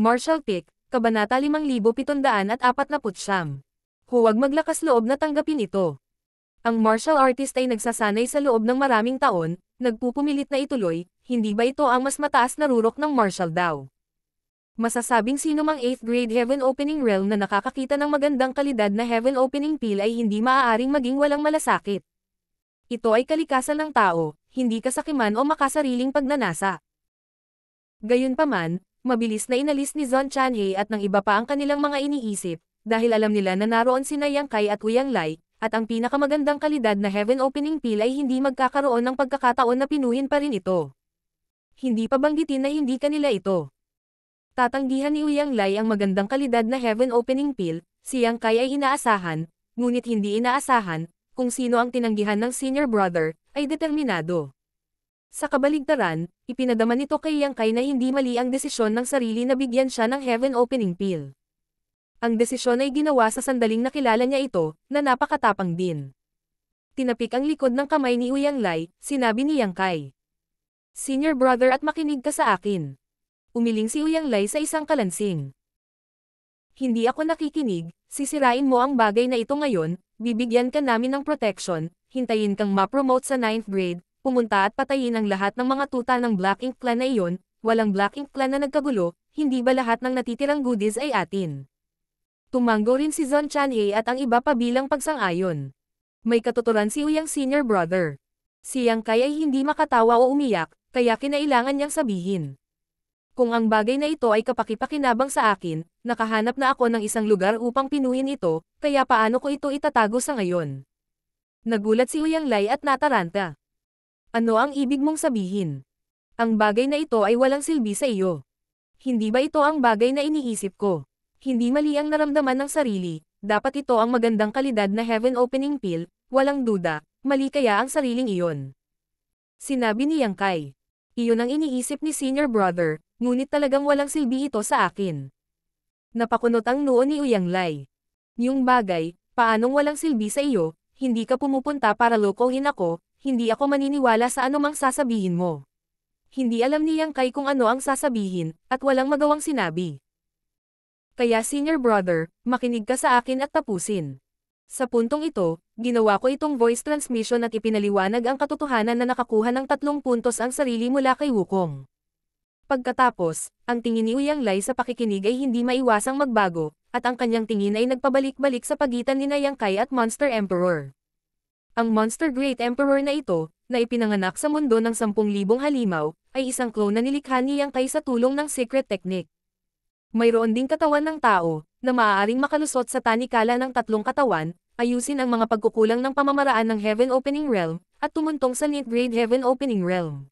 Marshall Pick, Kabanata 5749. Huwag maglakas loob na tanggapin ito. Ang martial artist ay nagsasanay sa loob ng maraming taon, nagpupumilit na ituloy, hindi ba ito ang mas mataas na rurok ng martial daw? Masasabing sino mang 8th grade Heaven Opening Realm na nakakakita ng magandang kalidad na Heaven Opening peel ay hindi maaaring maging walang malasakit. Ito ay kalikasan ng tao, hindi kasakiman o makasariling pagnanasa. Gayunpaman, Mabilis na inalis ni Zon Chanhe at ng iba pa ang kanilang mga iniisip, dahil alam nila na naroon si Nayang Kai at Uyang Lai, at ang pinakamagandang kalidad na Heaven Opening Pill ay hindi magkakaroon ng pagkakataon na pinuhin pa rin ito. Hindi pa banggitin na hindi kanila ito. Tatanggihan ni Uyang Lai ang magandang kalidad na Heaven Opening Pill, si Yang Kai ay inaasahan, ngunit hindi inaasahan, kung sino ang tinanggihan ng senior brother, ay determinado. Sa kabaligtaran, ipinadama nito kay Yang Kai na hindi mali ang desisyon ng sarili na bigyan siya ng Heaven Opening Pill. Ang desisyon ay ginawa sa sandaling nakilala niya ito, na napakatapang din. Tinapik ang likod ng kamay ni Uyang Lai, sinabi ni Yang Kai. Senior brother at makinig ka sa akin. Umiling si Uyang Lai sa isang kalansing. Hindi ako nakikinig, sisirain mo ang bagay na ito ngayon, bibigyan ka namin ng protection, hintayin kang ma-promote sa 9th grade, pumunta at patayin ang lahat ng mga tuta ng Black Ink Clan na iyon, walang Black Ink Clan na nagkagulo, hindi ba lahat ng natitirang goodies ay atin? Tumanggo rin si Zon Chanye at ang iba pa bilang pagsang-ayon. May katuturan si Uyang senior brother. Si Yang Kai ay hindi makatawa o umiyak, kaya kinailangan niyang sabihin. Kung ang bagay na ito ay kapakipakinabang sa akin, nakahanap na ako ng isang lugar upang pinuhin ito, kaya paano ko ito itatago sa ngayon? Nagulat si Uyang Lai at nataranta. Ano ang ibig mong sabihin? Ang bagay na ito ay walang silbi sa iyo. Hindi ba ito ang bagay na iniisip ko? Hindi mali ang naramdaman ng sarili, dapat ito ang magandang kalidad na heaven opening pill, walang duda, mali kaya ang sariling iyon. Sinabi ni Yang Kai. Iyon ang iniisip ni senior brother, ngunit talagang walang silbi ito sa akin. Napakunot ang noo ni Uyang Lai. Yung bagay, paanong walang silbi sa iyo, hindi ka pumupunta para lokohin ako, hindi ako maniniwala sa anumang sasabihin mo. Hindi alam ni Yang Kai kung ano ang sasabihin, at walang magawang sinabi. Kaya senior brother, makinig ka sa akin at tapusin. Sa puntong ito, ginawa ko itong voice transmission at ipinaliwanag ang katotohanan na nakakuha ng tatlong puntos ang sarili mula kay Wukong. Pagkatapos, ang tingin ni Uyang Lai sa pakikinig ay hindi maiwasang magbago, at ang kanyang tingin ay nagpabalik-balik sa pagitan ni Kai at Monster Emperor. Ang Monster Great Emperor na ito, na ipinanganak sa mundo ng 10,000 halimaw, ay isang clone na nilikha ni Yang Kai sa tulong ng secret technique. Mayroon ding katawan ng tao, na maaaring makalusot sa tanikala ng tatlong katawan, ayusin ang mga pagkukulang ng pamamaraan ng Heaven Opening Realm, at tumuntong sa Ninth Grade Heaven Opening Realm.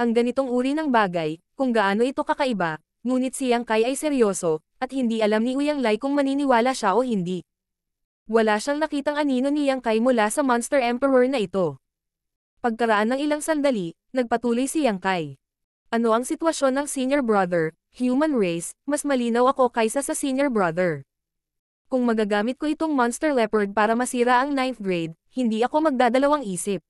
Ang ganitong uri ng bagay, kung gaano ito kakaiba, ngunit si Yang Kai ay seryoso, at hindi alam ni Uyang Lai kung maniniwala siya o hindi wala siyang nakitang anino ni Yang Kai mula sa Monster Emperor na ito. Pagkaraan ng ilang sandali, nagpatuloy si Yang Kai. Ano ang sitwasyon ng senior brother, human race, mas malinaw ako kaysa sa senior brother. Kung magagamit ko itong monster leopard para masira ang 9th grade, hindi ako magdadalawang isip.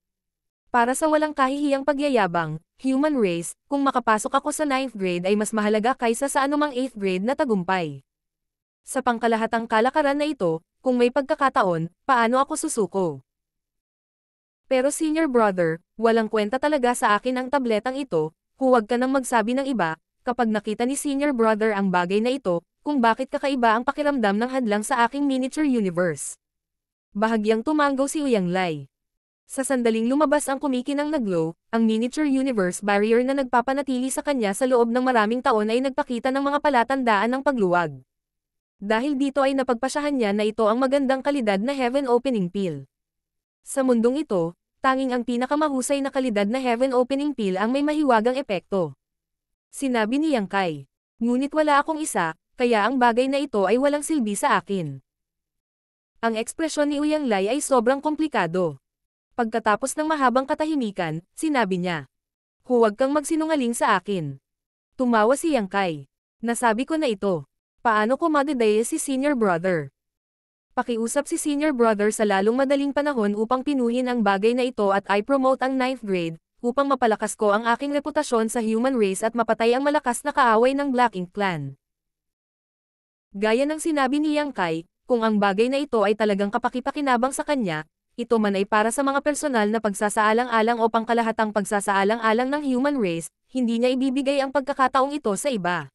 Para sa walang kahihiyang pagyayabang, human race, kung makapasok ako sa 9th grade ay mas mahalaga kaysa sa anumang 8th grade na tagumpay. Sa pangkalahatang kalakaran na ito, kung may pagkakataon, paano ako susuko? Pero senior brother, walang kwenta talaga sa akin ang tabletang ito, huwag ka nang magsabi ng iba, kapag nakita ni senior brother ang bagay na ito, kung bakit kakaiba ang pakiramdam ng hadlang sa aking miniature universe. Bahagyang tumanggaw si Uyang Lai. Sa sandaling lumabas ang kumikinang naglow, ang miniature universe barrier na nagpapanatili sa kanya sa loob ng maraming taon ay nagpakita ng mga palatandaan ng pagluwag. Dahil dito ay napagpasahan niya na ito ang magandang kalidad na heaven opening peel. Sa mundong ito, tanging ang pinakamahusay na kalidad na heaven opening peel ang may mahiwagang epekto. Sinabi ni Yang Kai. Ngunit wala akong isa, kaya ang bagay na ito ay walang silbi sa akin. Ang ekspresyon ni Uyang Lai ay sobrang komplikado. Pagkatapos ng mahabang katahimikan, sinabi niya. Huwag kang magsinungaling sa akin. Tumawa si Yang Kai. Nasabi ko na ito. Paano ko madedaya si senior brother? Pakiusap si senior brother sa lalong madaling panahon upang pinuhin ang bagay na ito at I promote ang 9th grade, upang mapalakas ko ang aking reputasyon sa human race at mapatay ang malakas na kaaway ng Black Ink Clan. Gaya ng sinabi ni Yang Kai, kung ang bagay na ito ay talagang kapakipakinabang sa kanya, ito man ay para sa mga personal na pagsasaalang-alang o pangkalahatang pagsasaalang-alang ng human race, hindi niya ibibigay ang pagkakataong ito sa iba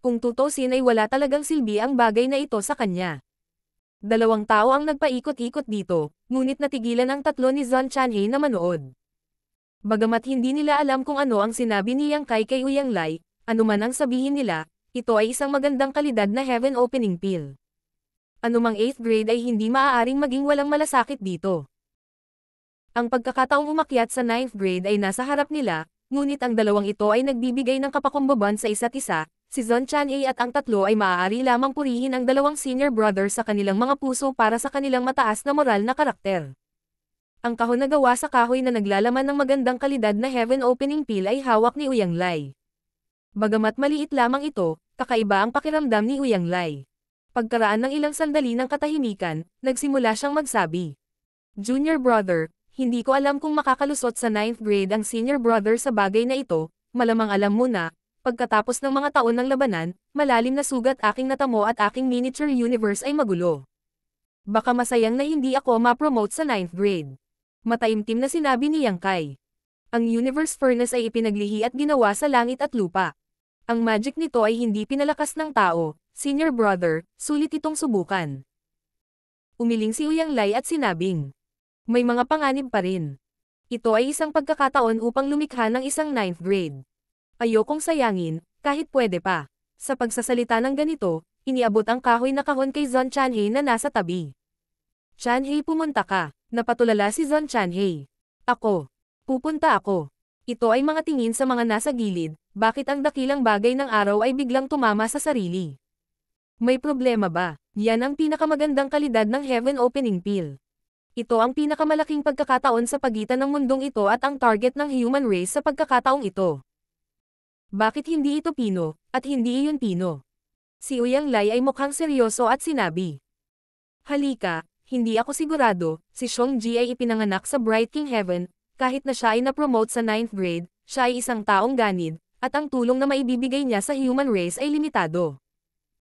kung tutusin ay wala talagang silbi ang bagay na ito sa kanya. Dalawang tao ang nagpaikot-ikot dito, ngunit natigilan ang tatlo ni Zon Chanhe na manood. Bagamat hindi nila alam kung ano ang sinabi ni Yang Kai kay Uyang Lai, anuman ang sabihin nila, ito ay isang magandang kalidad na heaven opening pill. Anumang 8th grade ay hindi maaaring maging walang malasakit dito. Ang pagkakataong umakyat sa 9th grade ay nasa harap nila, ngunit ang dalawang ito ay nagbibigay ng kapakumbaban sa isa't isa, Si Zon Chan A at ang tatlo ay maaari lamang purihin ang dalawang senior brother sa kanilang mga puso para sa kanilang mataas na moral na karakter. Ang kahon na gawa sa kahoy na naglalaman ng magandang kalidad na heaven opening pill ay hawak ni Uyang Lai. Bagamat maliit lamang ito, kakaiba ang pakiramdam ni Uyang Lai. Pagkaraan ng ilang sandali ng katahimikan, nagsimula siyang magsabi. Junior brother, hindi ko alam kung makakalusot sa 9th grade ang senior brother sa bagay na ito, malamang alam mo na, Pagkatapos ng mga taon ng labanan, malalim na sugat aking natamo at aking miniature universe ay magulo. Baka masayang na hindi ako ma-promote sa 9th grade. Mataimtim na sinabi ni Yang Kai. Ang universe furnace ay ipinaglihi at ginawa sa langit at lupa. Ang magic nito ay hindi pinalakas ng tao, senior brother, sulit itong subukan. Umiling si Uyang Lai at sinabing, may mga panganib pa rin. Ito ay isang pagkakataon upang lumikha ng isang 9th grade. Ayokong sayangin, kahit pwede pa. Sa pagsasalita ng ganito, iniabot ang kahoy na kahon kay Zon Chanhei na nasa tabi. Chanhei pumunta ka, napatulala si Zon Chanhei. Ako. Pupunta ako. Ito ay mga tingin sa mga nasa gilid, bakit ang dakilang bagay ng araw ay biglang tumama sa sarili? May problema ba? Yan ang pinakamagandang kalidad ng Heaven Opening Pill. Ito ang pinakamalaking pagkakataon sa pagitan ng mundong ito at ang target ng human race sa pagkakataong ito. Bakit hindi ito pino, at hindi iyon pino? Si Uyang Lai ay mukhang seryoso at sinabi. Halika, hindi ako sigurado, si Shongji ay ipinanganak sa Bright King Heaven, kahit na siya ay na-promote sa 9th grade, siya ay isang taong ganid, at ang tulong na maibibigay niya sa human race ay limitado.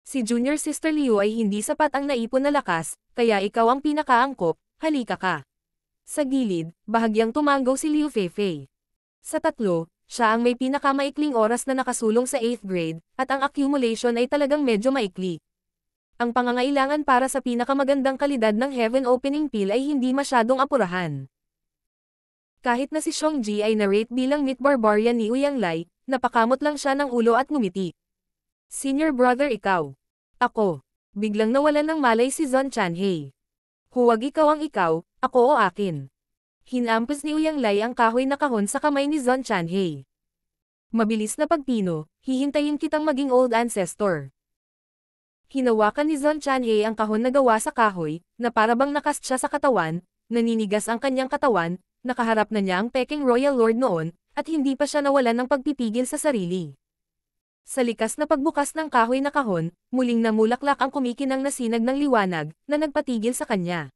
Si Junior Sister Liu ay hindi sapat ang naipon na lakas, kaya ikaw ang pinakaangkop, halika ka. Sa gilid, bahagyang tumanggaw si Liu Feifei. Sa tatlo, siya ang may pinakamaikling oras na nakasulong sa 8th grade, at ang accumulation ay talagang medyo maikli. Ang pangangailangan para sa pinakamagandang kalidad ng Heaven Opening Pill ay hindi masyadong apurahan. Kahit na si Xiong Ji ay narate bilang Meat Barbarian ni Uyang Lai, napakamot lang siya ng ulo at ngumiti. Senior brother ikaw. Ako. Biglang nawalan ng malay si Zon Chanhei. Huwag ikaw ang ikaw, ako o akin. Hinampas ni Uyang Lai ang kahoy na kahon sa kamay ni Zon Chanhei. Mabilis na pagpino, hihintayin kitang maging old ancestor. Hinawakan ni Zon Chanhei ang kahon na gawa sa kahoy, na parabang nakast siya sa katawan, naninigas ang kanyang katawan, nakaharap na niya ang peking royal lord noon, at hindi pa siya nawalan ng pagpipigil sa sarili. Sa likas na pagbukas ng kahoy na kahon, muling namulaklak ang kumikinang nasinag ng liwanag, na nagpatigil sa kanya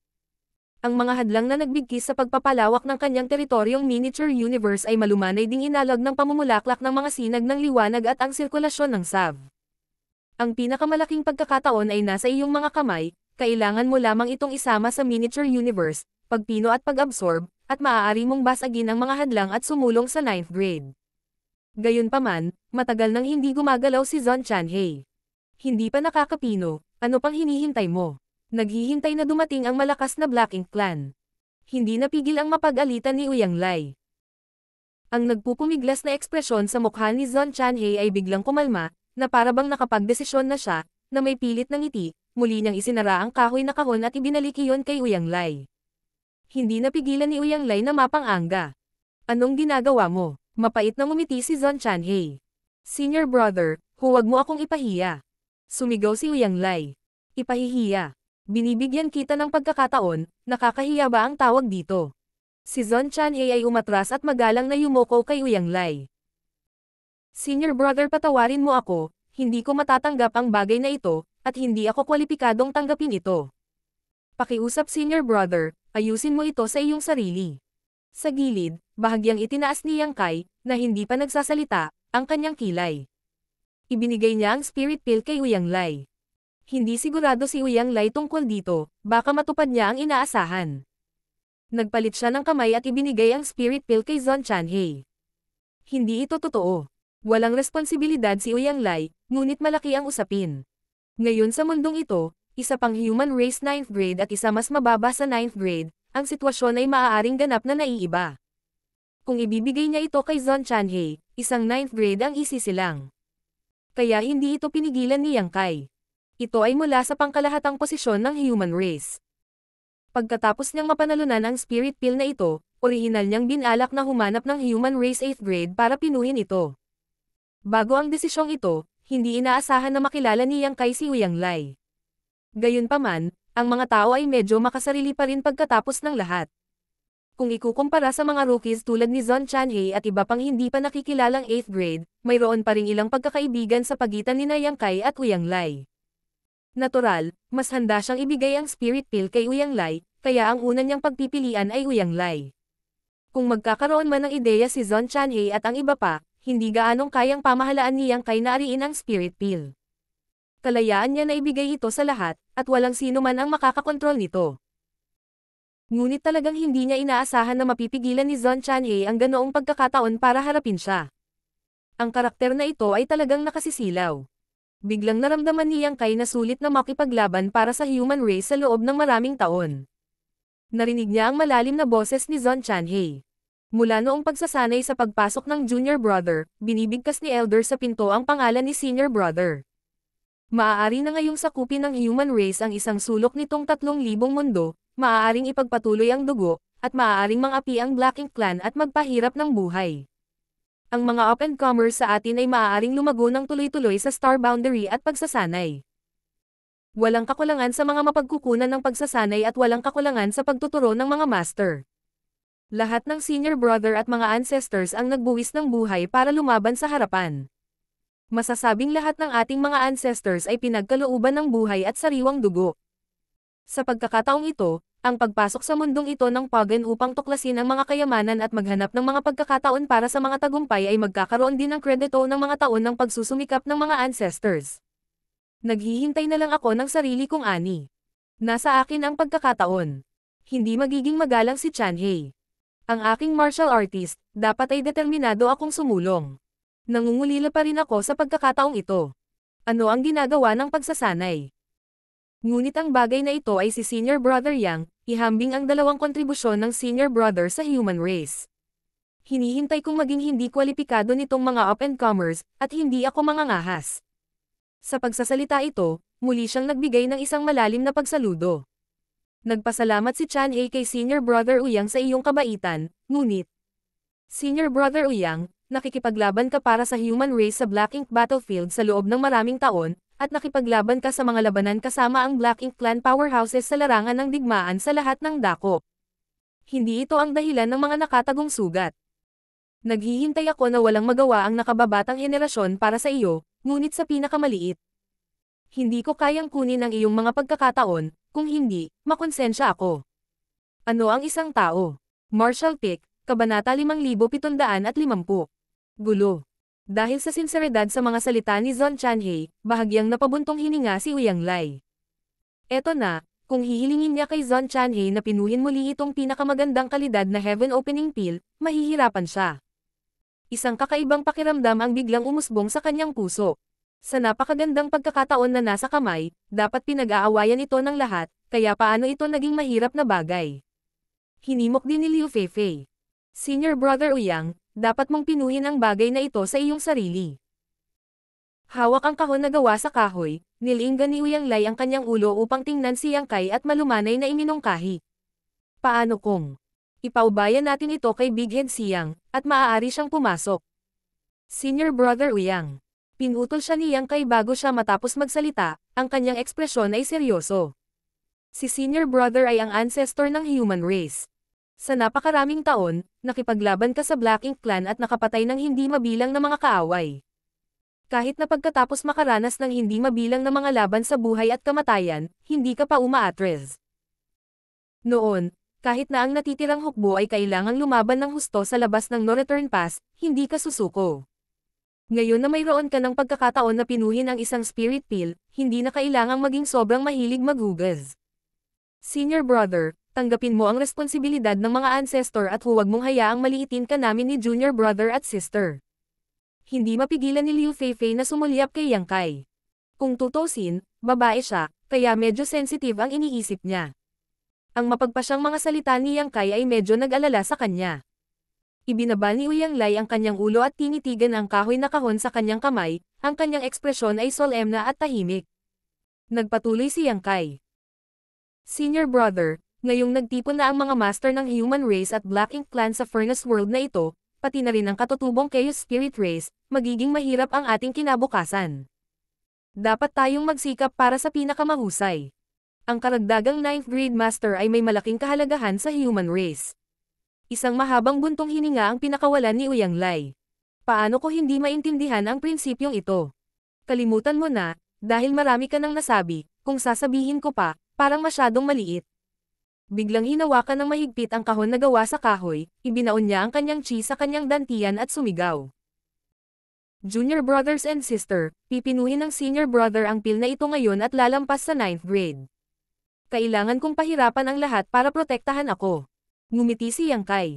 ang mga hadlang na nagbigkis sa pagpapalawak ng kanyang teritoryong miniature universe ay malumanay ding inalag ng pamumulaklak ng mga sinag ng liwanag at ang sirkulasyon ng SAV. Ang pinakamalaking pagkakataon ay nasa iyong mga kamay, kailangan mo lamang itong isama sa miniature universe, pagpino at pag-absorb, at maaari mong basagin ang mga hadlang at sumulong sa 9th grade. Gayunpaman, matagal nang hindi gumagalaw si Zon Chanhei. Hindi pa nakakapino, ano pang hinihintay mo? Naghihintay na dumating ang malakas na Black Ink Clan. Hindi napigil ang mapag-alitan ni Uyang Lai. Ang nagpupumiglas na ekspresyon sa mukha ni Zon Chanhei ay biglang kumalma, na parabang nakapagdesisyon na siya, na may pilit ng ngiti, muli niyang isinara ang kahoy na kahon at ibinalik iyon kay Uyang Lai. Hindi napigilan ni Uyang Lai na mapanganga. Anong ginagawa mo? Mapait na ngumiti si Zon Chanhei. Senior brother, huwag mo akong ipahiya. Sumigaw si Uyang Lai. Ipahihiya binibigyan kita ng pagkakataon, nakakahiya ba ang tawag dito? Si Zon Chan He ay umatras at magalang na yumoko kay Uyang Lai. Senior brother patawarin mo ako, hindi ko matatanggap ang bagay na ito, at hindi ako kwalipikadong tanggapin ito. Pakiusap senior brother, ayusin mo ito sa iyong sarili. Sa gilid, bahagyang itinaas ni Yang Kai, na hindi pa nagsasalita, ang kanyang kilay. Ibinigay niya ang spirit pill kay Uyang Lai. Hindi sigurado si Uyang Lai tungkol dito, baka matupad niya ang inaasahan. Nagpalit siya ng kamay at ibinigay ang spirit pill kay Zon Chanhei. Hindi ito totoo. Walang responsibilidad si Uyang Lai, ngunit malaki ang usapin. Ngayon sa mundong ito, isa pang human race 9th grade at isa mas mababa sa 9th grade, ang sitwasyon ay maaaring ganap na naiiba. Kung ibibigay niya ito kay Zon Chanhei, isang 9th grade ang isisilang. Kaya hindi ito pinigilan ni Yang Kai. Ito ay mula sa pangkalahatang posisyon ng human race. Pagkatapos niyang mapanalunan ang spirit pill na ito, orihinal niyang binalak na humanap ng human race 8th grade para pinuhin ito. Bago ang desisyong ito, hindi inaasahan na makilala ni Yang Kai si Uyang Lai. Gayunpaman, ang mga tao ay medyo makasarili pa rin pagkatapos ng lahat. Kung ikukumpara sa mga rookies tulad ni Zon Chanhei at iba pang hindi pa nakikilalang 8th grade, mayroon pa ring ilang pagkakaibigan sa pagitan ni Yang Kai at Uyang Lai. Natural, mas handa siyang ibigay ang spirit pill kay Uyang Lai, kaya ang una niyang pagpipilian ay Uyang Lai. Kung magkakaroon man ng ideya si Zon Chanhei at ang iba pa, hindi gaanong kayang pamahalaan niyang kay naariin ang spirit pill. Kalayaan niya na ibigay ito sa lahat, at walang sino man ang makakakontrol nito. Ngunit talagang hindi niya inaasahan na mapipigilan ni Zon Chanhei ang ganoong pagkakataon para harapin siya. Ang karakter na ito ay talagang nakasisilaw biglang naramdaman ni Yang Kai na sulit na makipaglaban para sa human race sa loob ng maraming taon. Narinig niya ang malalim na boses ni Zon Chanhei. Mula noong pagsasanay sa pagpasok ng junior brother, binibigkas ni Elder sa pinto ang pangalan ni senior brother. Maaari na ngayong sakupin ng human race ang isang sulok nitong 3,000 mundo, maaaring ipagpatuloy ang dugo, at maaaring mangapi ang Black Ink Clan at magpahirap ng buhay ang mga up-and-comers sa atin ay maaaring lumago ng tuloy-tuloy sa star boundary at pagsasanay. Walang kakulangan sa mga mapagkukunan ng pagsasanay at walang kakulangan sa pagtuturo ng mga master. Lahat ng senior brother at mga ancestors ang nagbuwis ng buhay para lumaban sa harapan. Masasabing lahat ng ating mga ancestors ay pinagkalooban ng buhay at sariwang dugo. Sa pagkakataong ito, ang pagpasok sa mundong ito ng pagan upang tuklasin ang mga kayamanan at maghanap ng mga pagkakataon para sa mga tagumpay ay magkakaroon din ng kredito ng mga taon ng pagsusumikap ng mga ancestors. Naghihintay na lang ako ng sarili kong ani. Nasa akin ang pagkakataon. Hindi magiging magalang si Chan Hei. Ang aking martial artist, dapat ay determinado akong sumulong. Nangungulila pa rin ako sa pagkakataong ito. Ano ang ginagawa ng pagsasanay? Ngunit ang bagay na ito ay si Senior Brother Yang, ihambing ang dalawang kontribusyon ng senior brother sa human race. Hinihintay kong maging hindi kwalipikado nitong mga up-and-comers, at hindi ako mangangahas. Sa pagsasalita ito, muli siyang nagbigay ng isang malalim na pagsaludo. Nagpasalamat si Chan A kay Senior Brother Uyang sa iyong kabaitan, ngunit, Senior Brother Uyang, nakikipaglaban ka para sa human race sa Black Ink Battlefield sa loob ng maraming taon, at nakipaglaban ka sa mga labanan kasama ang Black Ink Clan powerhouses sa larangan ng digmaan sa lahat ng dako. Hindi ito ang dahilan ng mga nakatagong sugat. Naghihintay ako na walang magawa ang nakababatang henerasyon para sa iyo, ngunit sa pinakamaliit. Hindi ko kayang kunin ang iyong mga pagkakataon, kung hindi, makonsensya ako. Ano ang isang tao? Marshall Pick, Kabanata 5750. Gulo. Dahil sa sinseridad sa mga salita ni Zon Chanhe, bahagyang napabuntong hininga si Uyang Lai. Eto na, kung hihilingin niya kay Zon Chanhe na pinuhin muli itong pinakamagandang kalidad na Heaven Opening Pill, mahihirapan siya. Isang kakaibang pakiramdam ang biglang umusbong sa kanyang puso. Sa napakagandang pagkakataon na nasa kamay, dapat pinag-aawayan ito ng lahat, kaya paano ito naging mahirap na bagay. Hinimok din ni Liu Feifei. Senior brother Uyang, dapat mong pinuhin ang bagay na ito sa iyong sarili. Hawak ang kahon na gawa sa kahoy, nilinggan ni Uyang Lai ang kanyang ulo upang tingnan si Yang Kai at malumanay na iminungkahi. Paano kung ipaubayan natin ito kay Big Head Siyang, at maaari siyang pumasok? Senior Brother Uyang. Pinutol siya ni Yang Kai bago siya matapos magsalita, ang kanyang ekspresyon ay seryoso. Si Senior Brother ay ang ancestor ng human race. Sa napakaraming taon, nakipaglaban ka sa Black Ink Clan at nakapatay ng hindi mabilang na mga kaaway. Kahit na pagkatapos makaranas ng hindi mabilang na mga laban sa buhay at kamatayan, hindi ka pa umaatres. Noon, kahit na ang natitirang hukbo ay kailangang lumaban ng husto sa labas ng no return pass, hindi ka susuko. Ngayon na mayroon ka ng pagkakataon na pinuhin ang isang spirit pill, hindi na kailangang maging sobrang mahilig maghugas. Senior brother, tanggapin mo ang responsibilidad ng mga ancestor at huwag mong hayaang maliitin ka namin ni junior brother at sister. Hindi mapigilan ni Liu Feifei na sumulyap kay Yang Kai. Kung tutusin, babae siya, kaya medyo sensitive ang iniisip niya. Ang mapagpasyang mga salita ni Yang Kai ay medyo nag-alala sa kanya. Ibinaba ni Uyang Lai ang kanyang ulo at tinitigan ang kahoy na kahon sa kanyang kamay, ang kanyang ekspresyon ay solemna at tahimik. Nagpatuloy si Yang Kai. Senior brother, Ngayong nagtipon na ang mga master ng human race at Black Ink clan sa Furnace World na ito, pati na rin ang katutubong Chaos Spirit race, magiging mahirap ang ating kinabukasan. Dapat tayong magsikap para sa pinakamahusay. Ang karagdagang 9th grade master ay may malaking kahalagahan sa human race. Isang mahabang buntong hininga ang pinakawalan ni Uyang Lai. Paano ko hindi maintindihan ang prinsipyong ito? Kalimutan mo na, dahil marami ka nang nasabi, kung sasabihin ko pa, parang masyadong maliit biglang hinawakan ng mahigpit ang kahon na gawa sa kahoy, ibinaon niya ang kanyang chi sa kanyang dantian at sumigaw. Junior brothers and sister, pipinuhin ng senior brother ang pil na ito ngayon at lalampas sa 9th grade. Kailangan kong pahirapan ang lahat para protektahan ako. Ngumiti si Yang Kai.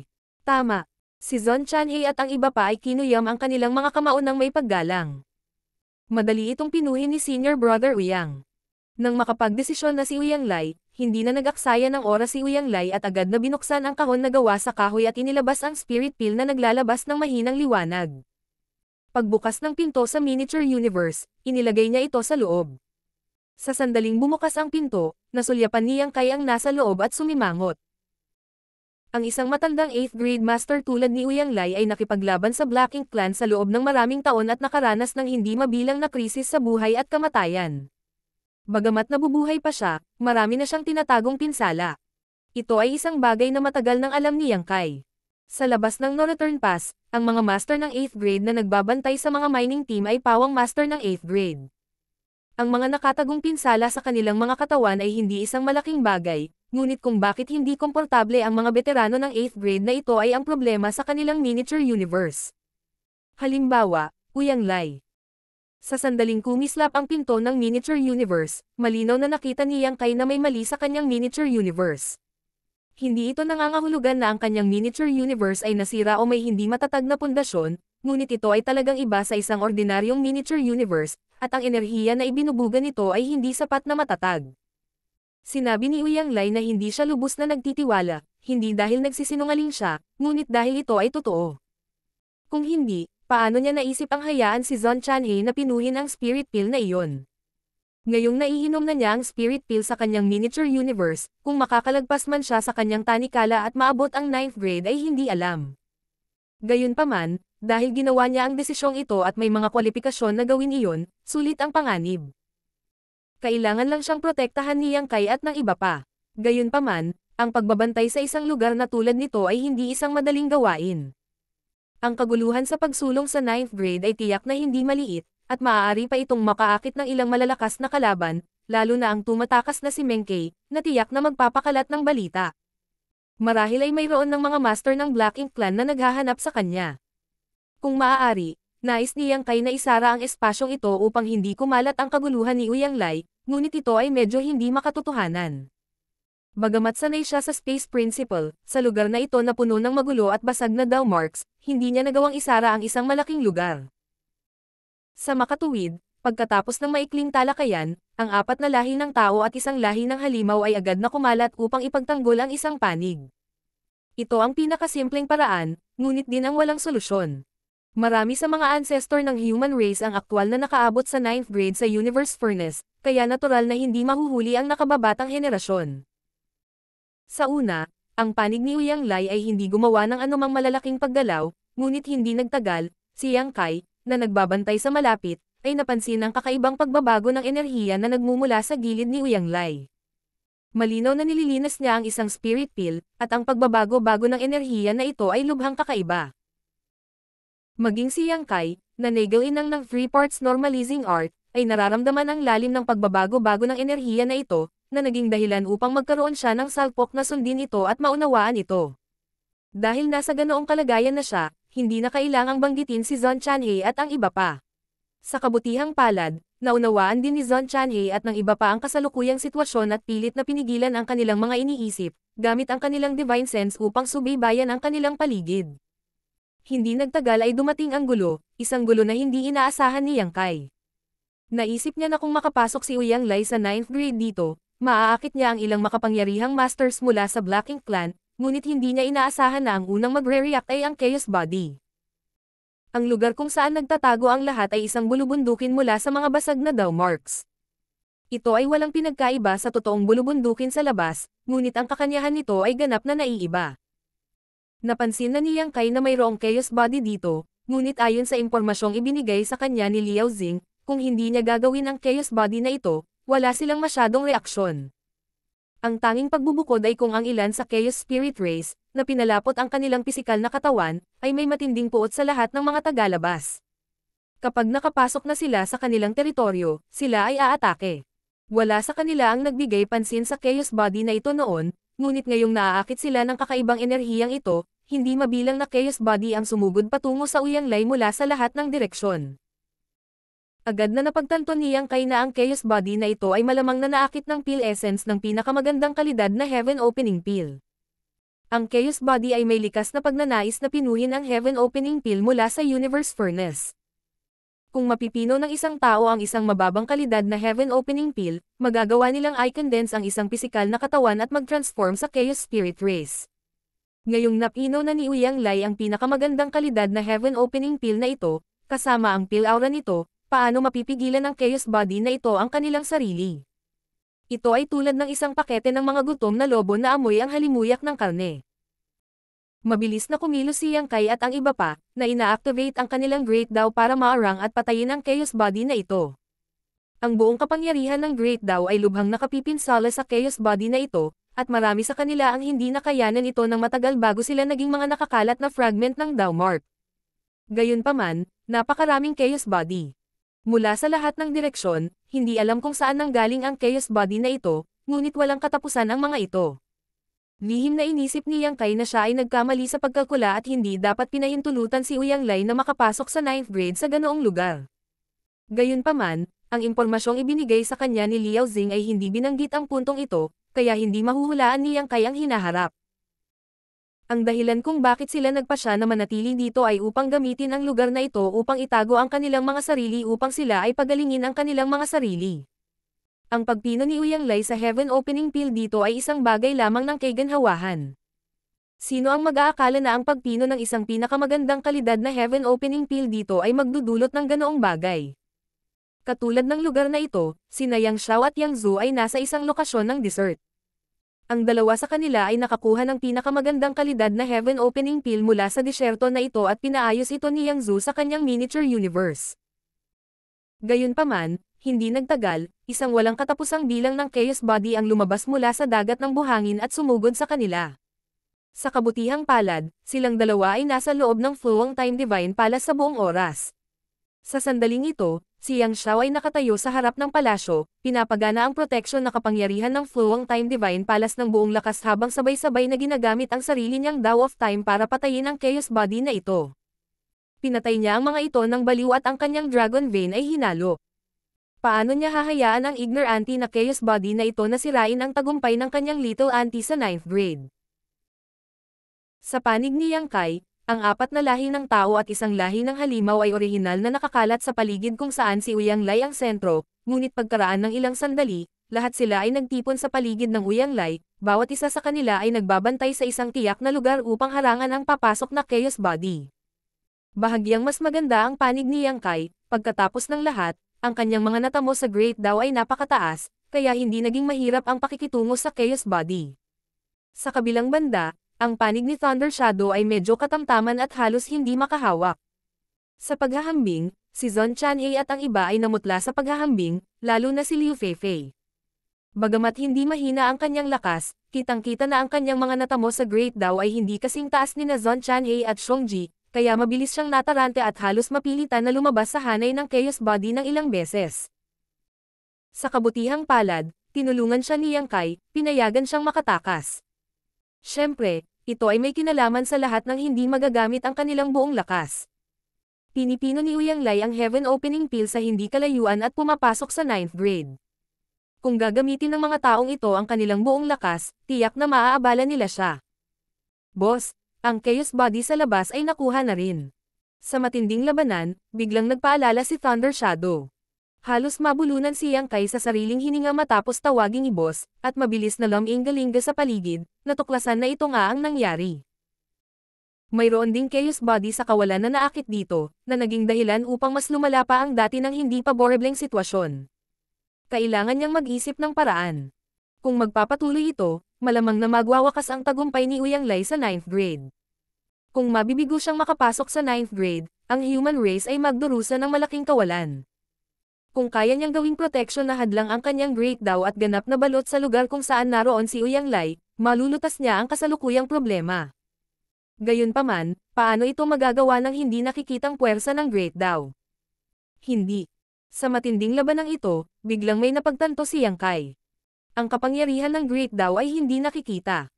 Tama. Si Zon Chanhei at ang iba pa ay kinuyam ang kanilang mga kamaon ng may paggalang. Madali itong pinuhin ni senior brother Uyang. Nang makapagdesisyon na si Uyang Lai, hindi na nagaksaya ng oras si Uyang Lai at agad na binuksan ang kahon na gawa sa kahoy at inilabas ang spirit pill na naglalabas ng mahinang liwanag. Pagbukas ng pinto sa miniature universe, inilagay niya ito sa loob. Sa sandaling bumukas ang pinto, nasulyapan niyang kay ang nasa loob at sumimangot. Ang isang matandang 8th grade master tulad ni Uyang Lai ay nakipaglaban sa Black Ink Clan sa loob ng maraming taon at nakaranas ng hindi mabilang na krisis sa buhay at kamatayan. Bagamat nabubuhay pa siya, marami na siyang tinatagong pinsala. Ito ay isang bagay na matagal nang alam ni Yang Kai. Sa labas ng no-return pass, ang mga master ng 8th grade na nagbabantay sa mga mining team ay pawang master ng 8th grade. Ang mga nakatagong pinsala sa kanilang mga katawan ay hindi isang malaking bagay, ngunit kung bakit hindi komportable ang mga veterano ng 8th grade na ito ay ang problema sa kanilang miniature universe. Halimbawa, Uyang Lai. Sa sandaling kumislap ang pinto ng miniature universe, malinaw na nakita ni Yang Kai na may mali sa kanyang miniature universe. Hindi ito nangangahulugan na ang kanyang miniature universe ay nasira o may hindi matatag na pundasyon, ngunit ito ay talagang iba sa isang ordinaryong miniature universe, at ang enerhiya na ibinubuga nito ay hindi sapat na matatag. Sinabi ni Uyang Lai na hindi siya lubos na nagtitiwala, hindi dahil nagsisinungaling siya, ngunit dahil ito ay totoo. Kung hindi, paano niya naisip ang hayaan si Zon Chanhe na pinuhin ang spirit pill na iyon. Ngayong naiinom na niya ang spirit pill sa kanyang miniature universe, kung makakalagpas man siya sa kanyang tanikala at maabot ang 9th grade ay hindi alam. Gayunpaman, dahil ginawa niya ang desisyong ito at may mga kwalipikasyon na gawin iyon, sulit ang panganib. Kailangan lang siyang protektahan ni Yang Kai at ng iba pa. Gayunpaman, ang pagbabantay sa isang lugar na tulad nito ay hindi isang madaling gawain. Ang kaguluhan sa pagsulong sa 9th grade ay tiyak na hindi maliit, at maaari pa itong makaakit ng ilang malalakas na kalaban, lalo na ang tumatakas na si Mengke, na tiyak na magpapakalat ng balita. Marahil ay mayroon ng mga master ng Black Ink Clan na naghahanap sa kanya. Kung maaari, nais niyang kay na isara ang espasyong ito upang hindi kumalat ang kaguluhan ni Uyang Lai, ngunit ito ay medyo hindi makatotohanan. Bagamat sanay siya sa space principle, sa lugar na ito na puno ng magulo at basag na daw marks, hindi niya nagawang isara ang isang malaking lugar. Sa makatuwid, pagkatapos ng maikling talakayan, ang apat na lahi ng tao at isang lahi ng halimaw ay agad na kumalat upang ipagtanggol ang isang panig. Ito ang pinakasimpleng paraan, ngunit din ang walang solusyon. Marami sa mga ancestor ng human race ang aktwal na nakaabot sa 9th grade sa Universe Furnace, kaya natural na hindi mahuhuli ang nakababatang henerasyon. Sa una, ang panig ni Uyang Lai ay hindi gumawa ng anumang malalaking paggalaw, ngunit hindi nagtagal, si Yang Kai, na nagbabantay sa malapit, ay napansin ang kakaibang pagbabago ng enerhiya na nagmumula sa gilid ni Uyang Lai. Malinaw na nililinas niya ang isang spirit pill, at ang pagbabago-bago ng enerhiya na ito ay lubhang kakaiba. Maging si Yang Kai, na nagilinang ng Three Parts Normalizing Art, ay nararamdaman ang lalim ng pagbabago-bago ng enerhiya na ito, na naging dahilan upang magkaroon siya ng salpok na sundin ito at maunawaan ito. Dahil nasa ganoong kalagayan na siya, hindi na kailangang banggitin si Zon Chanhei at ang iba pa. Sa kabutihang palad, naunawaan din ni Zon Chanhei at ng iba pa ang kasalukuyang sitwasyon at pilit na pinigilan ang kanilang mga iniisip, gamit ang kanilang divine sense upang subaybayan ang kanilang paligid. Hindi nagtagal ay dumating ang gulo, isang gulo na hindi inaasahan ni Yang Kai. Naisip niya na kung makapasok si Uyang Lai sa 9th grade dito, maaakit niya ang ilang makapangyarihang masters mula sa Black Ink Clan, ngunit hindi niya inaasahan na ang unang magre-react ay ang Chaos Body. Ang lugar kung saan nagtatago ang lahat ay isang bulubundukin mula sa mga basag na daw marks. Ito ay walang pinagkaiba sa totoong bulubundukin sa labas, ngunit ang kakanyahan nito ay ganap na naiiba. Napansin na niyang kay na mayroong Chaos Body dito, ngunit ayon sa impormasyong ibinigay sa kanya ni Liao Xing, kung hindi niya gagawin ang Chaos Body na ito, wala silang masyadong reaksyon. Ang tanging pagbubukod ay kung ang ilan sa Chaos Spirit Race, na pinalapot ang kanilang pisikal na katawan, ay may matinding puot sa lahat ng mga tagalabas. Kapag nakapasok na sila sa kanilang teritoryo, sila ay aatake. Wala sa kanila ang nagbigay pansin sa Chaos Body na ito noon, ngunit ngayong naaakit sila ng kakaibang enerhiyang ito, hindi mabilang na Chaos Body ang sumugod patungo sa Uyang Lai mula sa lahat ng direksyon. Agad na napagtanto niyang kay na ang chaos body na ito ay malamang na naakit ng peel essence ng pinakamagandang kalidad na heaven opening peel. Ang chaos body ay may likas na pagnanais na pinuhin ang heaven opening peel mula sa universe furnace. Kung mapipino ng isang tao ang isang mababang kalidad na heaven opening peel, magagawa nilang i-condense ang isang pisikal na katawan at mag-transform sa chaos spirit race. Ngayong napino na ni Uyang Lai ang pinakamagandang kalidad na heaven opening peel na ito, kasama ang peel aura nito, paano mapipigilan ng chaos body na ito ang kanilang sarili. Ito ay tulad ng isang pakete ng mga gutom na lobo na amoy ang halimuyak ng karne. Mabilis na kumilos si Yang Kai at ang iba pa, na ina-activate ang kanilang Great Daw para maarang at patayin ang Chaos Body na ito. Ang buong kapangyarihan ng Great Daw ay lubhang nakapipinsala sa Chaos Body na ito, at marami sa kanila ang hindi nakayanan ito ng matagal bago sila naging mga nakakalat na fragment ng Daw Mark. Gayunpaman, napakaraming Chaos Body Mula sa lahat ng direksyon, hindi alam kung saan nanggaling ang chaos body na ito, ngunit walang katapusan ang mga ito. Lihim na inisip ni Yang Kai na siya ay nagkamali sa pagkakula at hindi dapat pinahintulutan si Uyang Lai na makapasok sa 9th grade sa ganoong lugar. Gayunpaman, ang impormasyong ibinigay sa kanya ni Liao Xing ay hindi binanggit ang puntong ito, kaya hindi mahuhulaan ni Yang Kai ang hinaharap. Ang dahilan kung bakit sila nagpasya na manatili dito ay upang gamitin ang lugar na ito upang itago ang kanilang mga sarili upang sila ay pagalingin ang kanilang mga sarili. Ang pagpino ni Uyang Lai sa Heaven Opening Pill dito ay isang bagay lamang ng kaganhawahan. Sino ang mag-aakala na ang pagpino ng isang pinakamagandang kalidad na Heaven Opening Pill dito ay magdudulot ng ganoong bagay? Katulad ng lugar na ito, si Yang Xiao at Yang Zhu ay nasa isang lokasyon ng dessert. Ang dalawa sa kanila ay nakakuha ng pinakamagandang kalidad na heaven opening pill mula sa disyerto na ito at pinaayos ito ni Yang Zhu sa kanyang miniature universe. Gayunpaman, hindi nagtagal, isang walang katapusang bilang ng chaos body ang lumabas mula sa dagat ng buhangin at sumugod sa kanila. Sa kabutihang palad, silang dalawa ay nasa loob ng flowang time divine pala sa buong oras, sa sandaling ito, si Yang Xiao ay nakatayo sa harap ng palasyo, pinapagana ang proteksyon na kapangyarihan ng flow Time Divine palas ng buong lakas habang sabay-sabay na ginagamit ang sarili niyang Dao of Time para patayin ang Chaos Body na ito. Pinatay niya ang mga ito ng baliw at ang kanyang Dragon Vein ay hinalo. Paano niya hahayaan ang ignorante na Chaos Body na ito na sirain ang tagumpay ng kanyang Little Auntie sa 9th grade? Sa panig ni Yang Kai, ang apat na lahi ng tao at isang lahi ng halimaw ay orihinal na nakakalat sa paligid kung saan si Uyang Lai ang sentro, ngunit pagkaraan ng ilang sandali, lahat sila ay nagtipon sa paligid ng Uyang Lai, bawat isa sa kanila ay nagbabantay sa isang tiyak na lugar upang harangan ang papasok na Chaos Body. Bahagyang mas maganda ang panig ni Yang Kai, pagkatapos ng lahat, ang kanyang mga natamo sa Great Dao ay napakataas, kaya hindi naging mahirap ang pakikitungo sa Chaos Body. Sa kabilang banda, ang panig ni Thunder Shadow ay medyo katamtaman at halos hindi makahawak. Sa paghahambing, si Zon Chanhei at ang iba ay namutla sa paghahambing, lalo na si Liu Feifei. Bagamat hindi mahina ang kanyang lakas, kitang-kita na ang kanyang mga natamo sa Great Dao ay hindi kasing taas ni na Zon Chanhei at Shongji, kaya mabilis siyang natarante at halos mapilitan na lumabas sa hanay ng Chaos Body ng ilang beses. Sa kabutihang palad, tinulungan siya ni Yang Kai, pinayagan siyang makatakas. Siyempre, ito ay may kinalaman sa lahat ng hindi magagamit ang kanilang buong lakas. Pinipino ni Uyang Lai ang Heaven Opening Pill sa hindi kalayuan at pumapasok sa 9th grade. Kung gagamitin ng mga taong ito ang kanilang buong lakas, tiyak na maaabala nila siya. Boss, ang Chaos Body sa labas ay nakuha na rin. Sa matinding labanan, biglang nagpaalala si Thunder Shadow. Halos mabulunan siyang Yang sa sariling hininga matapos tawaging ibos, at mabilis na luminggalinga sa paligid, natuklasan na ito nga ang nangyari. Mayroon ding chaos body sa kawalan na naakit dito, na naging dahilan upang mas lumala pa ang dati ng hindi paborebleng sitwasyon. Kailangan niyang mag-isip ng paraan. Kung magpapatuloy ito, malamang na magwawakas ang tagumpay ni Uyang Lai sa 9th grade. Kung mabibigo siyang makapasok sa 9th grade, ang human race ay magdurusa ng malaking kawalan kung kaya niyang gawing protection na hadlang ang kanyang Great Dao at ganap na balot sa lugar kung saan naroon si Uyang Lai, malulutas niya ang kasalukuyang problema. Gayunpaman, paano ito magagawa ng hindi nakikitang puwersa ng Great Dao? Hindi. Sa matinding labanang ito, biglang may napagtanto si Yang Kai. Ang kapangyarihan ng Great Dao ay hindi nakikita.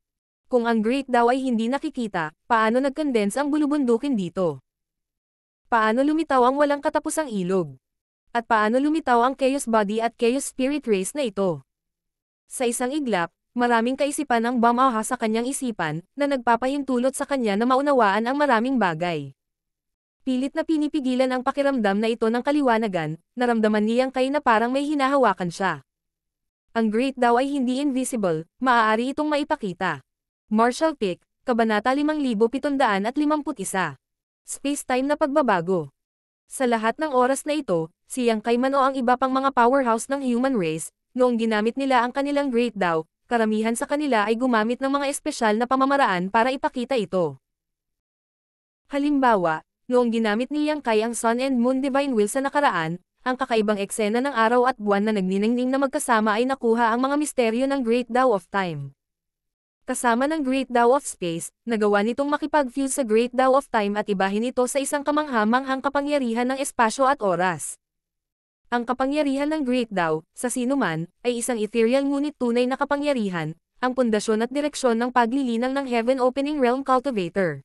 Kung ang Great Dao ay hindi nakikita, paano nag-condense ang bulubundukin dito? Paano lumitaw ang walang katapusang ilog? At paano lumitaw ang Chaos Body at Chaos Spirit Race na ito? Sa isang iglap, maraming kaisipan ang bumaha sa kanyang isipan, na nagpapahintulot sa kanya na maunawaan ang maraming bagay. Pilit na pinipigilan ang pakiramdam na ito ng kaliwanagan, naramdaman niyang kay na parang may hinahawakan siya. Ang Great daw ay hindi invisible, maaari itong maipakita. Marshall Pick, Kabanata 5751 Space-time na pagbabago sa lahat ng oras na ito, si Yang Kaiman o ang iba pang mga powerhouse ng human race, noong ginamit nila ang kanilang Great Dao, karamihan sa kanila ay gumamit ng mga espesyal na pamamaraan para ipakita ito. Halimbawa, noong ginamit ni Yang Kai ang Sun and Moon Divine Will sa nakaraan, ang kakaibang eksena ng araw at buwan na nagniningning na magkasama ay nakuha ang mga misteryo ng Great Dao of Time kasama ng Great Dao of Space, nagawa nitong makipag-fuse sa Great Dao of Time at ibahin ito sa isang kamanghamanghang kapangyarihan ng espasyo at oras. Ang kapangyarihan ng Great Dao, sa sinuman, ay isang ethereal ngunit tunay na kapangyarihan, ang pundasyon at direksyon ng paglilinang ng Heaven Opening Realm Cultivator.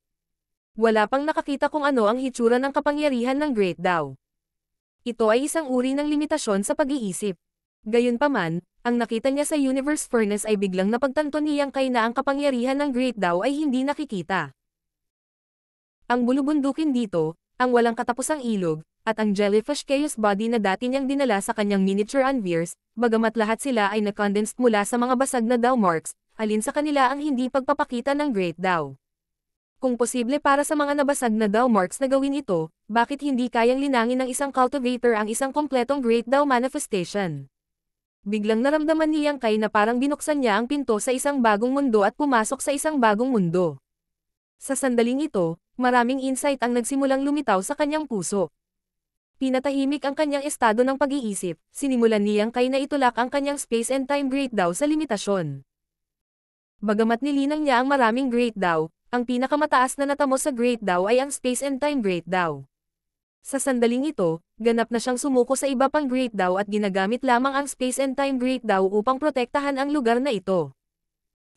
Wala pang nakakita kung ano ang hitsura ng kapangyarihan ng Great Dao. Ito ay isang uri ng limitasyon sa pag-iisip. Gayunpaman, ang nakita niya sa Universe Furnace ay biglang napagtanto niyang kay na ang kapangyarihan ng Great Dao ay hindi nakikita. Ang bulubundukin dito, ang walang katapusang ilog, at ang jellyfish chaos body na dati niyang dinala sa kanyang miniature anvirs, bagamat lahat sila ay na nakondensed mula sa mga basag na Dao marks, alin sa kanila ang hindi pagpapakita ng Great Dao. Kung posible para sa mga nabasag na Dao marks na gawin ito, bakit hindi kayang linangin ng isang cultivator ang isang kompletong Great Dao manifestation? Biglang naramdaman ni Yang Kai na parang binuksan niya ang pinto sa isang bagong mundo at pumasok sa isang bagong mundo. Sa sandaling ito, maraming insight ang nagsimulang lumitaw sa kanyang puso. Pinatahimik ang kanyang estado ng pag-iisip, sinimulan ni Yang Kai na itulak ang kanyang space and time great breakdown sa limitasyon. Bagamat nilinang niya ang maraming great daw, ang pinakamataas na natamo sa great daw ay ang space and time great daw. Sa sandaling ito, ganap na siyang sumuko sa iba pang Great Dao at ginagamit lamang ang Space and Time Great Dao upang protektahan ang lugar na ito.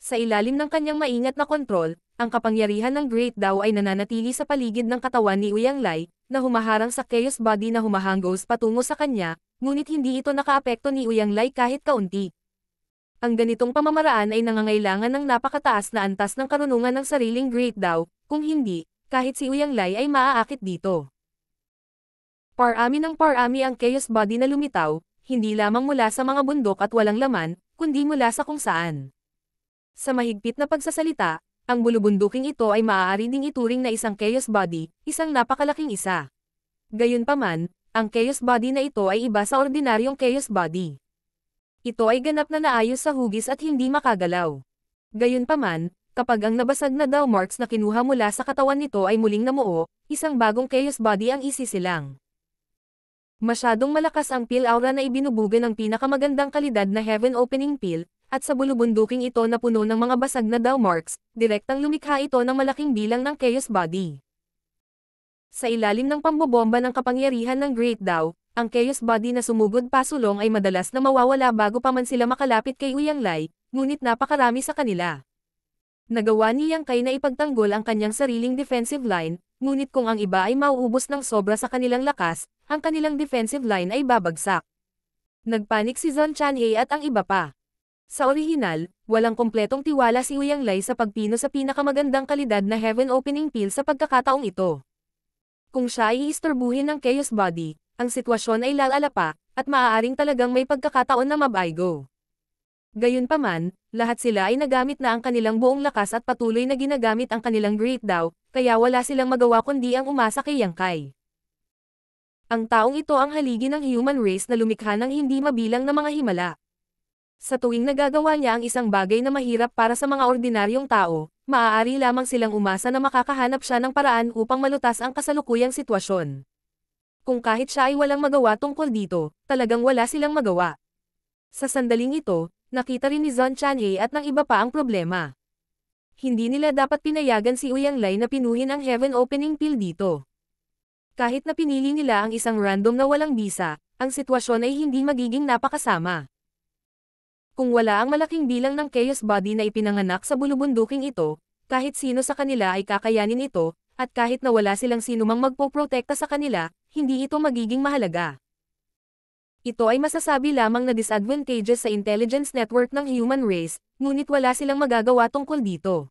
Sa ilalim ng kanyang maingat na kontrol, ang kapangyarihan ng Great Dao ay nananatili sa paligid ng katawan ni Uyang Lai, na humaharang sa chaos body na humahanggos patungo sa kanya, ngunit hindi ito nakaapekto ni Uyang Lai kahit kaunti. Ang ganitong pamamaraan ay nangangailangan ng napakataas na antas ng karunungan ng sariling Great Dao, kung hindi, kahit si Uyang Lai ay maaakit dito. Parami ng parami ang chaos body na lumitaw, hindi lamang mula sa mga bundok at walang laman, kundi mula sa kung saan. Sa mahigpit na pagsasalita, ang bulubunduking ito ay maaari ding ituring na isang chaos body, isang napakalaking isa. Gayunpaman, ang chaos body na ito ay iba sa ordinaryong chaos body. Ito ay ganap na naayos sa hugis at hindi makagalaw. Gayunpaman, kapag ang nabasag na daw marks na kinuha mula sa katawan nito ay muling namuo, isang bagong chaos body ang isisilang. Masyadong malakas ang peel aura na ibinubuga ng pinakamagandang kalidad na heaven opening peel, at sa bulubunduking ito na puno ng mga basag na dow marks, direktang lumikha ito ng malaking bilang ng chaos body. Sa ilalim ng pambobomba ng kapangyarihan ng Great Dao, ang chaos body na sumugod pasulong ay madalas na mawawala bago pa man sila makalapit kay Uyang Lai, ngunit napakarami sa kanila. Nagawa ni Yang Kai na ipagtanggol ang kanyang sariling defensive line, ngunit kung ang iba ay mauubos ng sobra sa kanilang lakas, ang kanilang defensive line ay babagsak. Nagpanik si Zon Chanhae at ang iba pa. Sa orihinal, walang kumpletong tiwala si Huyang Lai sa pagpino sa pinakamagandang kalidad na heaven opening peel sa pagkakataong ito. Kung siya ay iistorbuhin ng chaos body, ang sitwasyon ay lalala pa, at maaaring talagang may pagkakataon na mabaigo. Gayunpaman, lahat sila ay nagamit na ang kanilang buong lakas at patuloy na ginagamit ang kanilang great daw, kaya wala silang magawa kundi ang umasa kay Yang Kai. Ang taong ito ang haligi ng human race na lumikha ng hindi mabilang na mga himala. Sa tuwing nagagawa niya ang isang bagay na mahirap para sa mga ordinaryong tao, maaari lamang silang umasa na makakahanap siya ng paraan upang malutas ang kasalukuyang sitwasyon. Kung kahit siya ay walang magawa tungkol dito, talagang wala silang magawa. Sa sandaling ito, nakita rin ni Zon Chanhei at ng iba pa ang problema. Hindi nila dapat pinayagan si Uyang Lai na pinuhin ang heaven opening pill dito. Kahit na pinili nila ang isang random na walang bisa, ang sitwasyon ay hindi magiging napakasama. Kung wala ang malaking bilang ng chaos body na ipinanganak sa bulubunduking ito, kahit sino sa kanila ay kakayanin ito, at kahit na wala silang sinumang magpoprotekta sa kanila, hindi ito magiging mahalaga. Ito ay masasabi lamang na disadvantages sa intelligence network ng human race, ngunit wala silang magagawa tungkol dito.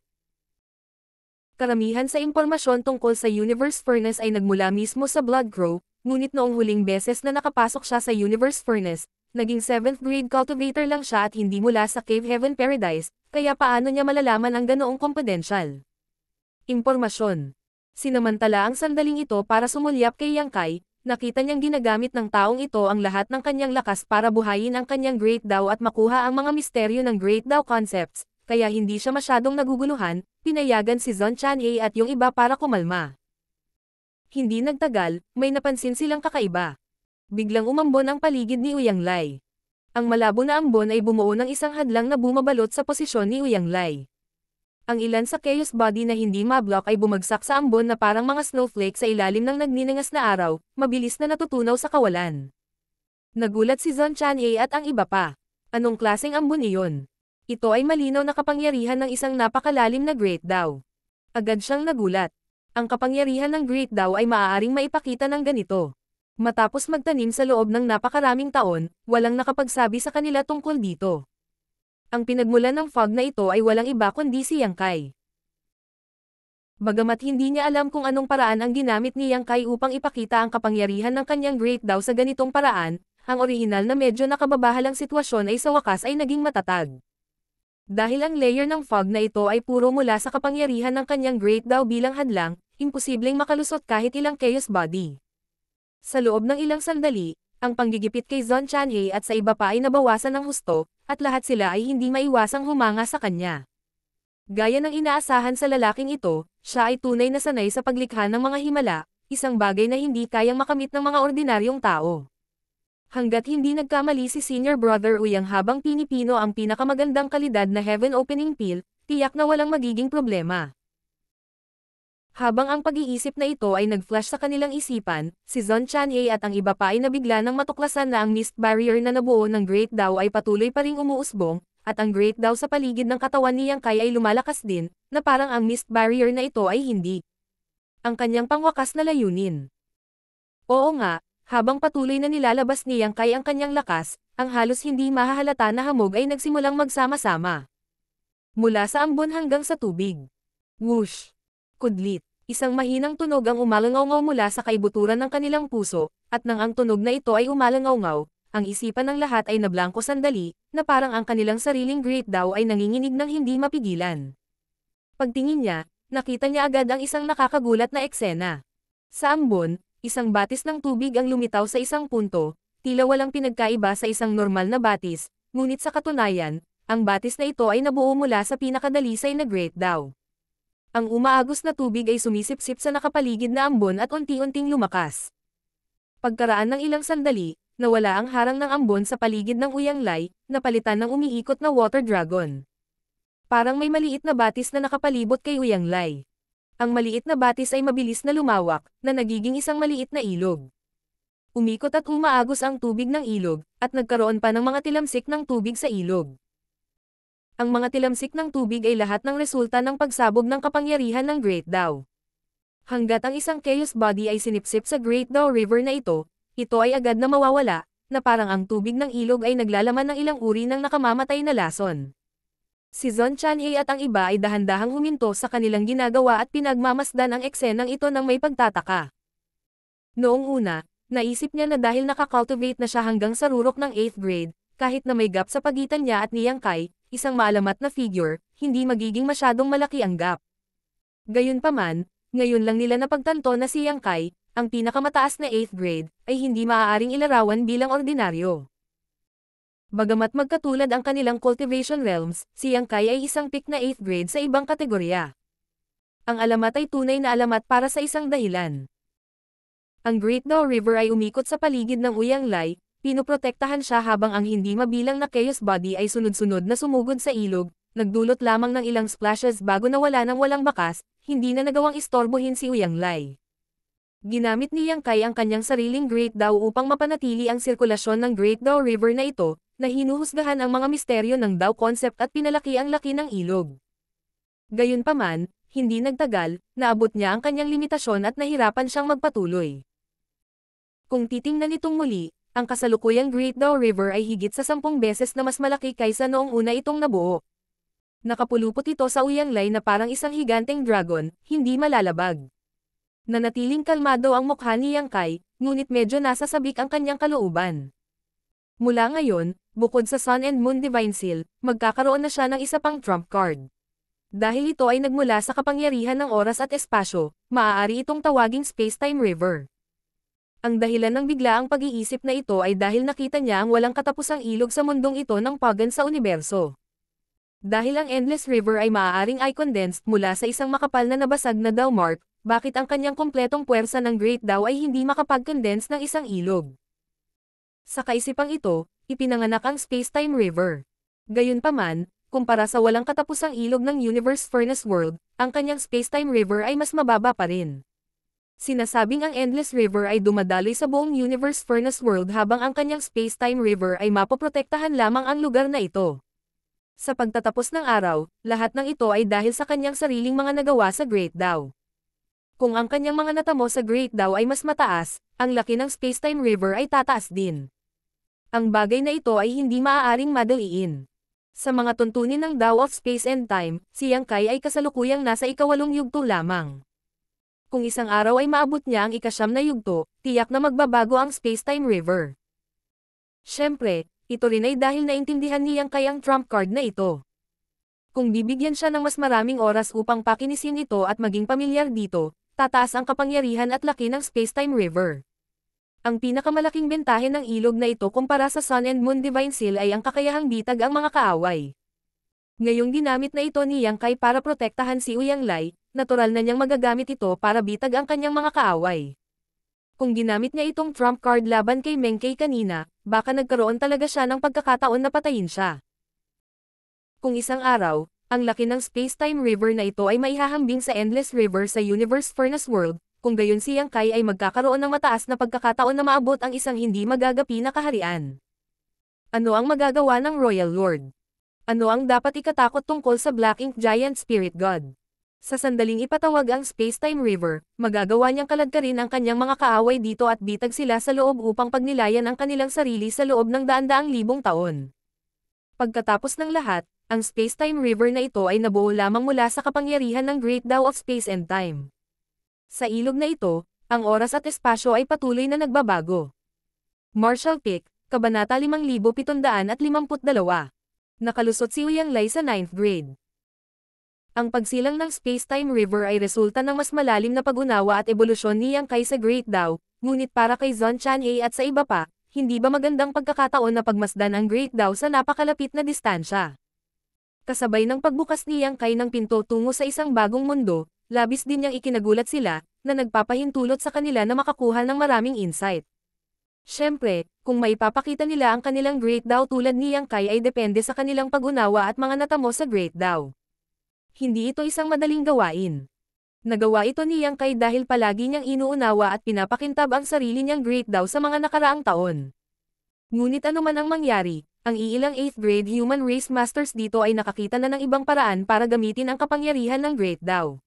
Karamihan sa impormasyon tungkol sa Universe Furnace ay nagmula mismo sa Blood Crow, ngunit noong huling beses na nakapasok siya sa Universe Furnace, naging 7th grade cultivator lang siya at hindi mula sa Cave Heaven Paradise, kaya paano niya malalaman ang ganoong kompedensyal? Impormasyon Sinamantala ang sandaling ito para sumulyap kay Yang Kai, nakita niyang ginagamit ng taong ito ang lahat ng kanyang lakas para buhayin ang kanyang Great Dao at makuha ang mga misteryo ng Great Dao concepts, kaya hindi siya masyadong naguguluhan, pinayagan si Zon Chan A at yung iba para kumalma. Hindi nagtagal, may napansin silang kakaiba. Biglang umambon ang paligid ni Uyang Lai. Ang malabo na ambon ay bumuo ng isang hadlang na bumabalot sa posisyon ni Uyang Lai. Ang ilan sa chaos body na hindi mablock ay bumagsak sa ambon na parang mga snowflake sa ilalim ng nagniningas na araw, mabilis na natutunaw sa kawalan. Nagulat si Zon Chanye at ang iba pa. Anong klaseng ambon iyon? Ito ay malinaw na kapangyarihan ng isang napakalalim na Great Dao. Agad siyang nagulat. Ang kapangyarihan ng Great Dao ay maaaring maipakita ng ganito. Matapos magtanim sa loob ng napakaraming taon, walang nakapagsabi sa kanila tungkol dito. Ang pinagmulan ng fog na ito ay walang iba kundi si Yang Kai. Bagamat hindi niya alam kung anong paraan ang ginamit ni Yang Kai upang ipakita ang kapangyarihan ng kanyang Great Dao sa ganitong paraan, ang orihinal na medyo nakababahalang sitwasyon ay sa wakas ay naging matatag. Dahil ang layer ng fog na ito ay puro mula sa kapangyarihan ng kanyang Great Dao bilang hadlang, imposibleng makalusot kahit ilang chaos body. Sa loob ng ilang sandali, ang panggigipit kay Zon Chanhei at sa iba pa ay nabawasan ng husto, at lahat sila ay hindi maiwasang humanga sa kanya. Gaya ng inaasahan sa lalaking ito, siya ay tunay na sanay sa paglikha ng mga himala, isang bagay na hindi kayang makamit ng mga ordinaryong tao. Hanggat hindi nagkamali si Senior Brother Uyang habang pinipino ang pinakamagandang kalidad na Heaven Opening Pill, tiyak na walang magiging problema. Habang ang pag-iisip na ito ay nag-flash sa kanilang isipan, si Zon Chanye at ang iba pa ay nabigla nang matuklasan na ang mist barrier na nabuo ng Great Dao ay patuloy pa ring umuusbong, at ang Great Dao sa paligid ng katawan ni Yang Kai ay lumalakas din, na parang ang mist barrier na ito ay hindi. Ang kanyang pangwakas na layunin. Oo nga, habang patuloy na nilalabas ni Yang Kai ang kanyang lakas, ang halos hindi mahahalata na hamog ay nagsimulang magsama-sama. Mula sa ambon hanggang sa tubig. Whoosh! kudlit. Isang mahinang tunog ang umalangaw ngaw mula sa kaibuturan ng kanilang puso, at nang ang tunog na ito ay umalangaw ngaw ang isipan ng lahat ay nablangko sandali, na parang ang kanilang sariling great daw ay nanginginig ng hindi mapigilan. Pagtingin niya, nakita niya agad ang isang nakakagulat na eksena. Sa ambon, isang batis ng tubig ang lumitaw sa isang punto, tila walang pinagkaiba sa isang normal na batis, ngunit sa katunayan, ang batis na ito ay nabuo mula sa pinakadalisay na great daw. Ang umaagos na tubig ay sumisipsip sa nakapaligid na ambon at unti-unting lumakas. Pagkaraan ng ilang sandali, nawala ang harang ng ambon sa paligid ng uyanglay, napalitan ng umiikot na water dragon. Parang may maliit na batis na nakapalibot kay uyanglay. Ang maliit na batis ay mabilis na lumawak, na nagiging isang maliit na ilog. Umikot at umaagos ang tubig ng ilog, at nagkaroon pa ng mga tilamsik ng tubig sa ilog ang mga tilamsik ng tubig ay lahat ng resulta ng pagsabog ng kapangyarihan ng Great Dao. Hanggat ang isang chaos body ay sinipsip sa Great Dao River na ito, ito ay agad na mawawala, na parang ang tubig ng ilog ay naglalaman ng ilang uri ng nakamamatay na lason. Si Zon Chanhei at ang iba ay dahan-dahang huminto sa kanilang ginagawa at pinagmamasdan ang eksenang ito ng may pagtataka. Noong una, naisip niya na dahil nakakultivate na siya hanggang sa rurok ng 8th grade, kahit na may gap sa pagitan niya at ni Yang Kai, isang maalamat na figure, hindi magiging masyadong malaki ang gap. Gayunpaman, ngayon lang nila napagtanto na si Yang Kai, ang pinakamataas na 8th grade, ay hindi maaaring ilarawan bilang ordinaryo. Bagamat magkatulad ang kanilang cultivation realms, si Yang Kai ay isang pick na 8th grade sa ibang kategorya. Ang alamat ay tunay na alamat para sa isang dahilan. Ang Great Dao River ay umikot sa paligid ng Uyang Lai, Pinoprotektahan siya habang ang hindi mabilang na chaos body ay sunod-sunod na sumugod sa ilog, nagdulot lamang ng ilang splashes bago nawala ng walang bakas, hindi na nagawang istorbohin si Uyang Lai. Ginamit ni Yang Kai ang kanyang sariling Great Dao upang mapanatili ang sirkulasyon ng Great Dao River na ito, na hinuhusgahan ang mga misteryo ng Dao concept at pinalaki ang laki ng ilog. Gayunpaman, hindi nagtagal, naabot niya ang kanyang limitasyon at nahirapan siyang magpatuloy. Kung titingnan itong muli, ang kasalukuyang Great Daw River ay higit sa sampung beses na mas malaki kaysa noong una itong nabuo. Nakapulupot ito sa uyanglay na parang isang higanteng dragon, hindi malalabag. Nanatiling kalmado ang mukha ni Yang Kai, ngunit medyo nasa sabik ang kanyang kalooban. Mula ngayon, bukod sa Sun and Moon Divine Seal, magkakaroon na siya ng isa pang trump card. Dahil ito ay nagmula sa kapangyarihan ng oras at espasyo, maaari itong tawaging Space-Time River. Ang dahilan ng biglaang pag-iisip na ito ay dahil nakita niya ang walang katapusang ilog sa mundong ito ng pagan sa universo. Dahil ang Endless River ay maaaring ay condensed mula sa isang makapal na nabasag na Dao Mark, bakit ang kanyang kumpletong puwersa ng Great Dao ay hindi makapag-condense ng isang ilog? Sa kaisipang ito, ipinanganak ang Space-Time River. Gayunpaman, kumpara sa walang katapusang ilog ng Universe Furnace World, ang kanyang Space-Time River ay mas mababa pa rin. Sinasabing ang Endless River ay dumadaloy sa buong Universe Furnace World habang ang kanyang Spacetime River ay mapoprotektahan lamang ang lugar na ito. Sa pagtatapos ng araw, lahat ng ito ay dahil sa kanyang sariling mga nagawa sa Great Dao. Kung ang kanyang mga natamo sa Great Dao ay mas mataas, ang laki ng Spacetime River ay tataas din. Ang bagay na ito ay hindi maaaring madaliin. Sa mga tuntunin ng Dao of Space and Time, si Yang Kai ay kasalukuyang nasa ikawalong yugto lamang. Kung isang araw ay maabot niya ang ikasyam na yugto, tiyak na magbabago ang space-time river. Siyempre, ito rin ay dahil naintindihan niyang kayang trump card na ito. Kung bibigyan siya ng mas maraming oras upang pakinisin ito at maging pamilyar dito, tataas ang kapangyarihan at laki ng space-time river. Ang pinakamalaking bentahe ng ilog na ito kumpara sa Sun and Moon Divine Seal ay ang kakayahang bitag ang mga kaaway. Ngayong ginamit na ito ni Yang Kai para protektahan si Uyang Lai, natural na niyang magagamit ito para bitag ang kanyang mga kaaway. Kung ginamit niya itong trump card laban kay Mengkei kanina, baka nagkaroon talaga siya ng pagkakataon na patayin siya. Kung isang araw, ang laki ng space-time river na ito ay maihahambing sa endless river sa Universe Furnace World, kung gayon si Yang Kai ay magkakaroon ng mataas na pagkakataon na maabot ang isang hindi magagapi na kaharian. Ano ang magagawa ng Royal Lord? Ano ang dapat ikatakot tungkol sa Black Ink Giant Spirit God? Sa sandaling ipatawag ang Spacetime River, magagawa niyang kaladkarin ang kanyang mga kaaway dito at bitag sila sa loob upang pagnilayan ang kanilang sarili sa loob ng daan-daang libong taon. Pagkatapos ng lahat, ang Spacetime River na ito ay nabuo lamang mula sa kapangyarihan ng Great Tao of Space and Time. Sa ilog na ito, ang oras at espasyo ay patuloy na nagbabago. Marshall Peak, Kabanata 5752. Nakalusot si Uyang Lai sa 9th grade ang pagsilang ng Spacetime river ay resulta ng mas malalim na pag-unawa at ebolusyon ni Yang kaysa Great Dao, ngunit para kay Zon Chan Chanhei at sa iba pa, hindi ba magandang pagkakataon na pagmasdan ang Great Dao sa napakalapit na distansya? Kasabay ng pagbukas ni Yang Kai ng pinto tungo sa isang bagong mundo, labis din niyang ikinagulat sila, na nagpapahintulot sa kanila na makakuha ng maraming insight. Siyempre, kung maipapakita nila ang kanilang Great Dao tulad ni Yang Kai ay depende sa kanilang pag-unawa at mga natamo sa Great Dao hindi ito isang madaling gawain. Nagawa ito ni Yang Kai dahil palagi niyang inuunawa at pinapakintab ang sarili niyang great daw sa mga nakaraang taon. Ngunit anuman ang mangyari, ang iilang 8th grade human race masters dito ay nakakita na ng ibang paraan para gamitin ang kapangyarihan ng great daw.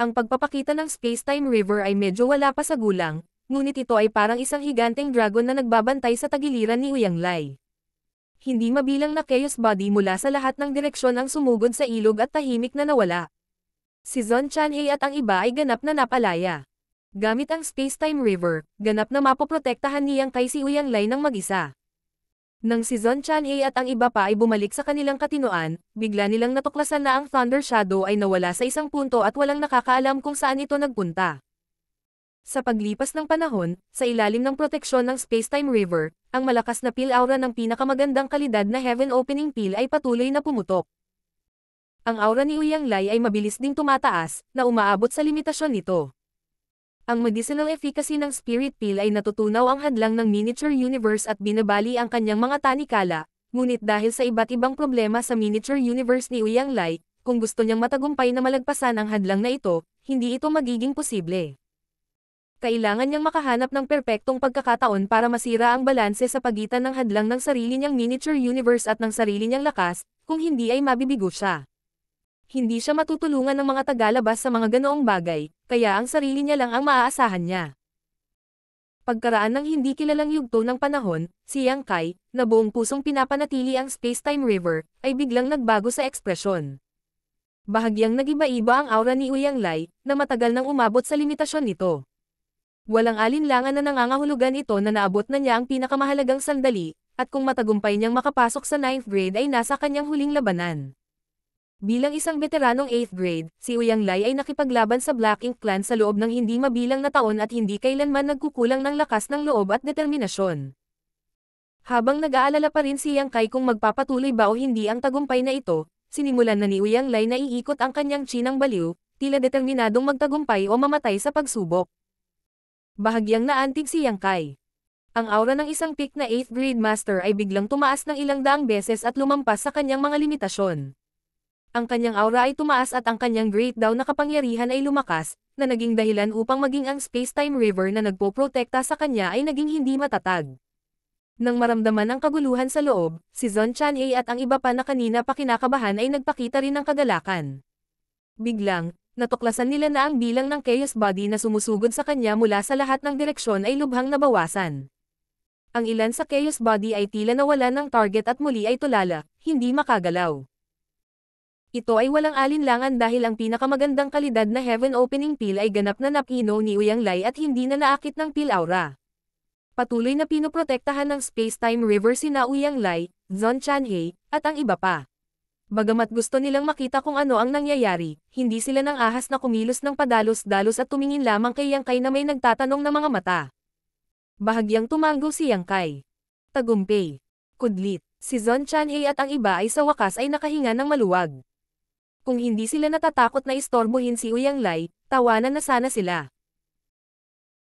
Ang pagpapakita ng Spacetime river ay medyo wala pa sa gulang, ngunit ito ay parang isang higanteng dragon na nagbabantay sa tagiliran ni Uyang Lai hindi mabilang na chaos body mula sa lahat ng direksyon ang sumugod sa ilog at tahimik na nawala. Si Zon Chanhei at ang iba ay ganap na napalaya. Gamit ang Space-Time River, ganap na mapoprotektahan niyang kay si Uyang Lai ng mag-isa. Nang si Zon Chanhei at ang iba pa ay bumalik sa kanilang katinoan, bigla nilang natuklasan na ang Thunder Shadow ay nawala sa isang punto at walang nakakaalam kung saan ito nagpunta. Sa paglipas ng panahon, sa ilalim ng proteksyon ng Spacetime River, ang malakas na peel aura ng pinakamagandang kalidad na Heaven Opening Peel ay patuloy na pumutok. Ang aura ni Uyang Lai ay mabilis ding tumataas, na umaabot sa limitasyon nito. Ang medicinal efficacy ng Spirit Peel ay natutunaw ang hadlang ng miniature universe at binabali ang kanyang mga tanikala, ngunit dahil sa iba't ibang problema sa miniature universe ni Uyang Lai, kung gusto niyang matagumpay na malagpasan ang hadlang na ito, hindi ito magiging posible. Kailangan niyang makahanap ng perpektong pagkakataon para masira ang balanse sa pagitan ng hadlang ng sarili niyang miniature universe at ng sarili niyang lakas, kung hindi ay mabibigo siya. Hindi siya matutulungan ng mga tagalabas sa mga ganoong bagay, kaya ang sarili niya lang ang maaasahan niya. Pagkaraan ng hindi kilalang yugto ng panahon, si Yang Kai, na buong pusong pinapanatili ang Spacetime river, ay biglang nagbago sa ekspresyon. Bahagyang nagiba-iba ang aura ni Uyang Lai, na matagal nang umabot sa limitasyon nito. Walang alinlangan na nangangahulugan ito na naabot na niya ang pinakamahalagang sandali, at kung matagumpay niyang makapasok sa 9th grade ay nasa kanyang huling labanan. Bilang isang veteranong 8th grade, si Uyang Lai ay nakipaglaban sa Black Ink Clan sa loob ng hindi mabilang na taon at hindi kailanman nagkukulang ng lakas ng loob at determinasyon. Habang nag-aalala pa rin si Yang Kai kung magpapatuloy ba o hindi ang tagumpay na ito, sinimulan na ni Uyang Lai na iikot ang kanyang chinang baliw, tila determinadong magtagumpay o mamatay sa pagsubok. Bahagyang naantig si Yang Kai. Ang aura ng isang peak na 8th grade master ay biglang tumaas ng ilang daang beses at lumampas sa kanyang mga limitasyon. Ang kanyang aura ay tumaas at ang kanyang great daw na kapangyarihan ay lumakas, na naging dahilan upang maging ang space-time river na nagpoprotekta sa kanya ay naging hindi matatag. Nang maramdaman ang kaguluhan sa loob, si Zon A at ang iba pa na kanina pa kinakabahan ay nagpakita rin ng kagalakan. Biglang, natuklasan nila na ang bilang ng chaos body na sumusugod sa kanya mula sa lahat ng direksyon ay lubhang nabawasan. Ang ilan sa chaos body ay tila nawala ng target at muli ay tulala, hindi makagalaw. Ito ay walang alinlangan dahil ang pinakamagandang kalidad na Heaven Opening Pill ay ganap na napino ni Uyang Lai at hindi na naakit ng pill aura. Patuloy na pinoprotektahan ng space-time river sina Uyang Lai, Zon Chanhei, at ang iba pa. Bagamat gusto nilang makita kung ano ang nangyayari, hindi sila nang ahas na kumilos ng padalos-dalos at tumingin lamang kay Yangkay na may nagtatanong na mga mata. Bahagyang tumango si Yangkay. Tagumpay. Kudlit. Si Zon Chanhei at ang iba ay sa wakas ay nakahinga ng maluwag. Kung hindi sila natatakot na istorbohin si Uyang Lai, tawanan na sana sila.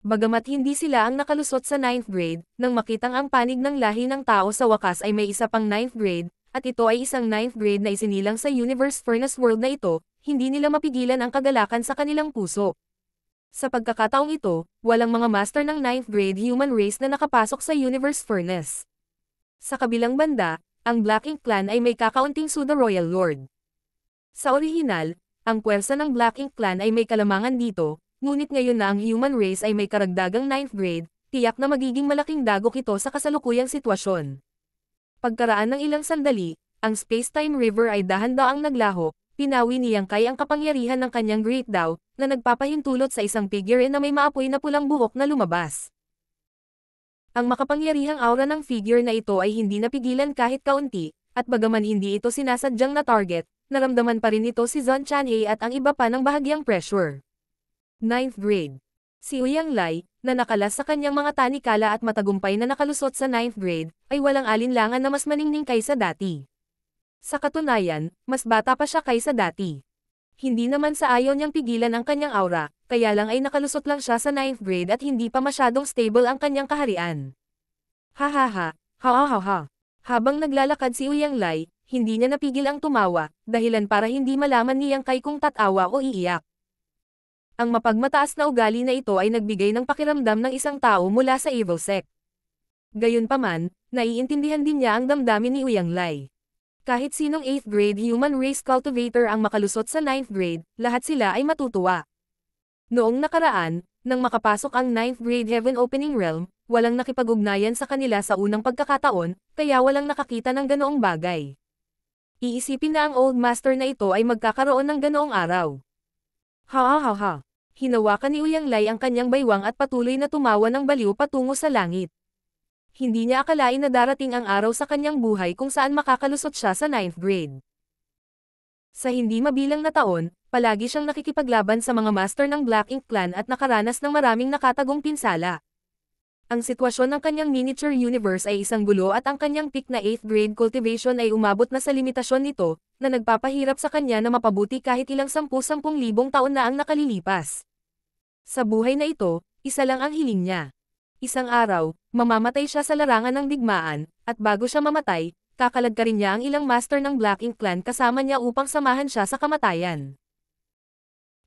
Bagamat hindi sila ang nakalusot sa 9th grade, nang makitang ang panig ng lahi ng tao sa wakas ay may isa pang 9th grade, at ito ay isang 9th grade na isinilang sa Universe Furnace World na ito, hindi nila mapigilan ang kagalakan sa kanilang puso. Sa pagkakataong ito, walang mga master ng 9th grade human race na nakapasok sa Universe Furnace. Sa kabilang banda, ang Black Ink Clan ay may kakaunting Suda Royal Lord. Sa orihinal, ang kwersa ng Black Ink Clan ay may kalamangan dito, ngunit ngayon na ang human race ay may karagdagang 9th grade, tiyak na magiging malaking dagok ito sa kasalukuyang sitwasyon. Pagkaraan ng ilang sandali, ang Spacetime river ay dahan-daang naglaho, pinawi ni Yang Kai ang kapangyarihan ng kanyang Great Dao, na nagpapahintulot sa isang figure na may maapoy na pulang buhok na lumabas. Ang makapangyarihang aura ng figure na ito ay hindi napigilan kahit kaunti, at bagaman hindi ito sinasadyang na target, naramdaman pa rin ito si Zon Chanhei at ang iba pa ng bahagyang pressure. 9th grade Si Uyang Lai, na nakalas sa kanyang mga tanikala at matagumpay na nakalusot sa 9th grade, ay walang alinlangan na mas maningning kaysa dati. Sa katunayan, mas bata pa siya kaysa dati. Hindi naman sa ayon niyang pigilan ang kanyang aura, kaya lang ay nakalusot lang siya sa 9th grade at hindi pa masyadong stable ang kanyang kaharian. Hahaha, ha-ha-ha-ha. Habang naglalakad si Uyang Lai, hindi niya napigil ang tumawa, dahilan para hindi malaman niyang kay kung tatawa o iiyak. Ang mapagmataas na ugali na ito ay nagbigay ng pakiramdam ng isang tao mula sa evil sect. Gayunpaman, naiintindihan din niya ang damdamin ni Uyang Lai. Kahit sinong 8th grade human race cultivator ang makalusot sa 9th grade, lahat sila ay matutuwa. Noong nakaraan, nang makapasok ang 9th grade Heaven Opening Realm, walang nakipag-ugnayan sa kanila sa unang pagkakataon, kaya walang nakakita ng ganoong bagay. Iisipin na ang Old Master na ito ay magkakaroon ng ganoong araw. Ha ha ha ha. Hinawakan ni Uyang Lai ang kanyang baywang at patuloy na tumawa ng baliw patungo sa langit. Hindi niya akalain na darating ang araw sa kanyang buhay kung saan makakalusot siya sa 9 grade. Sa hindi mabilang na taon, palagi siyang nakikipaglaban sa mga master ng Black Ink Clan at nakaranas ng maraming nakatagong pinsala. Ang sitwasyon ng kanyang miniature universe ay isang gulo at ang kanyang peak na 8th grade cultivation ay umabot na sa limitasyon nito, na nagpapahirap sa kanya na mapabuti kahit ilang sampu-sampung libong taon na ang nakalilipas. Sa buhay na ito, isa lang ang hiling niya. Isang araw, mamamatay siya sa larangan ng digmaan, at bago siya mamatay, kakalagka niya ang ilang master ng Black Ink Clan kasama niya upang samahan siya sa kamatayan.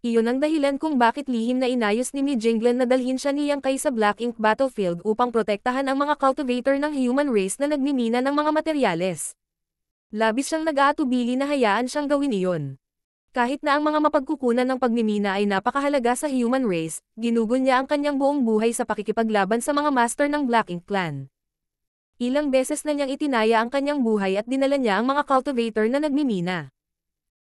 Iyon ang dahilan kung bakit lihim na inayos ni Mijinglan na dalhin siya niyang kay sa Black Ink Battlefield upang protektahan ang mga cultivator ng human race na nagmimina ng mga materyales. Labis siyang nag-aatubili na hayaan siyang gawin iyon. Kahit na ang mga mapagkukunan ng pagmimina ay napakahalaga sa human race, ginugol niya ang kanyang buong buhay sa pakikipaglaban sa mga master ng Black Ink Clan. Ilang beses na niyang itinaya ang kanyang buhay at dinala niya ang mga cultivator na nagmimina.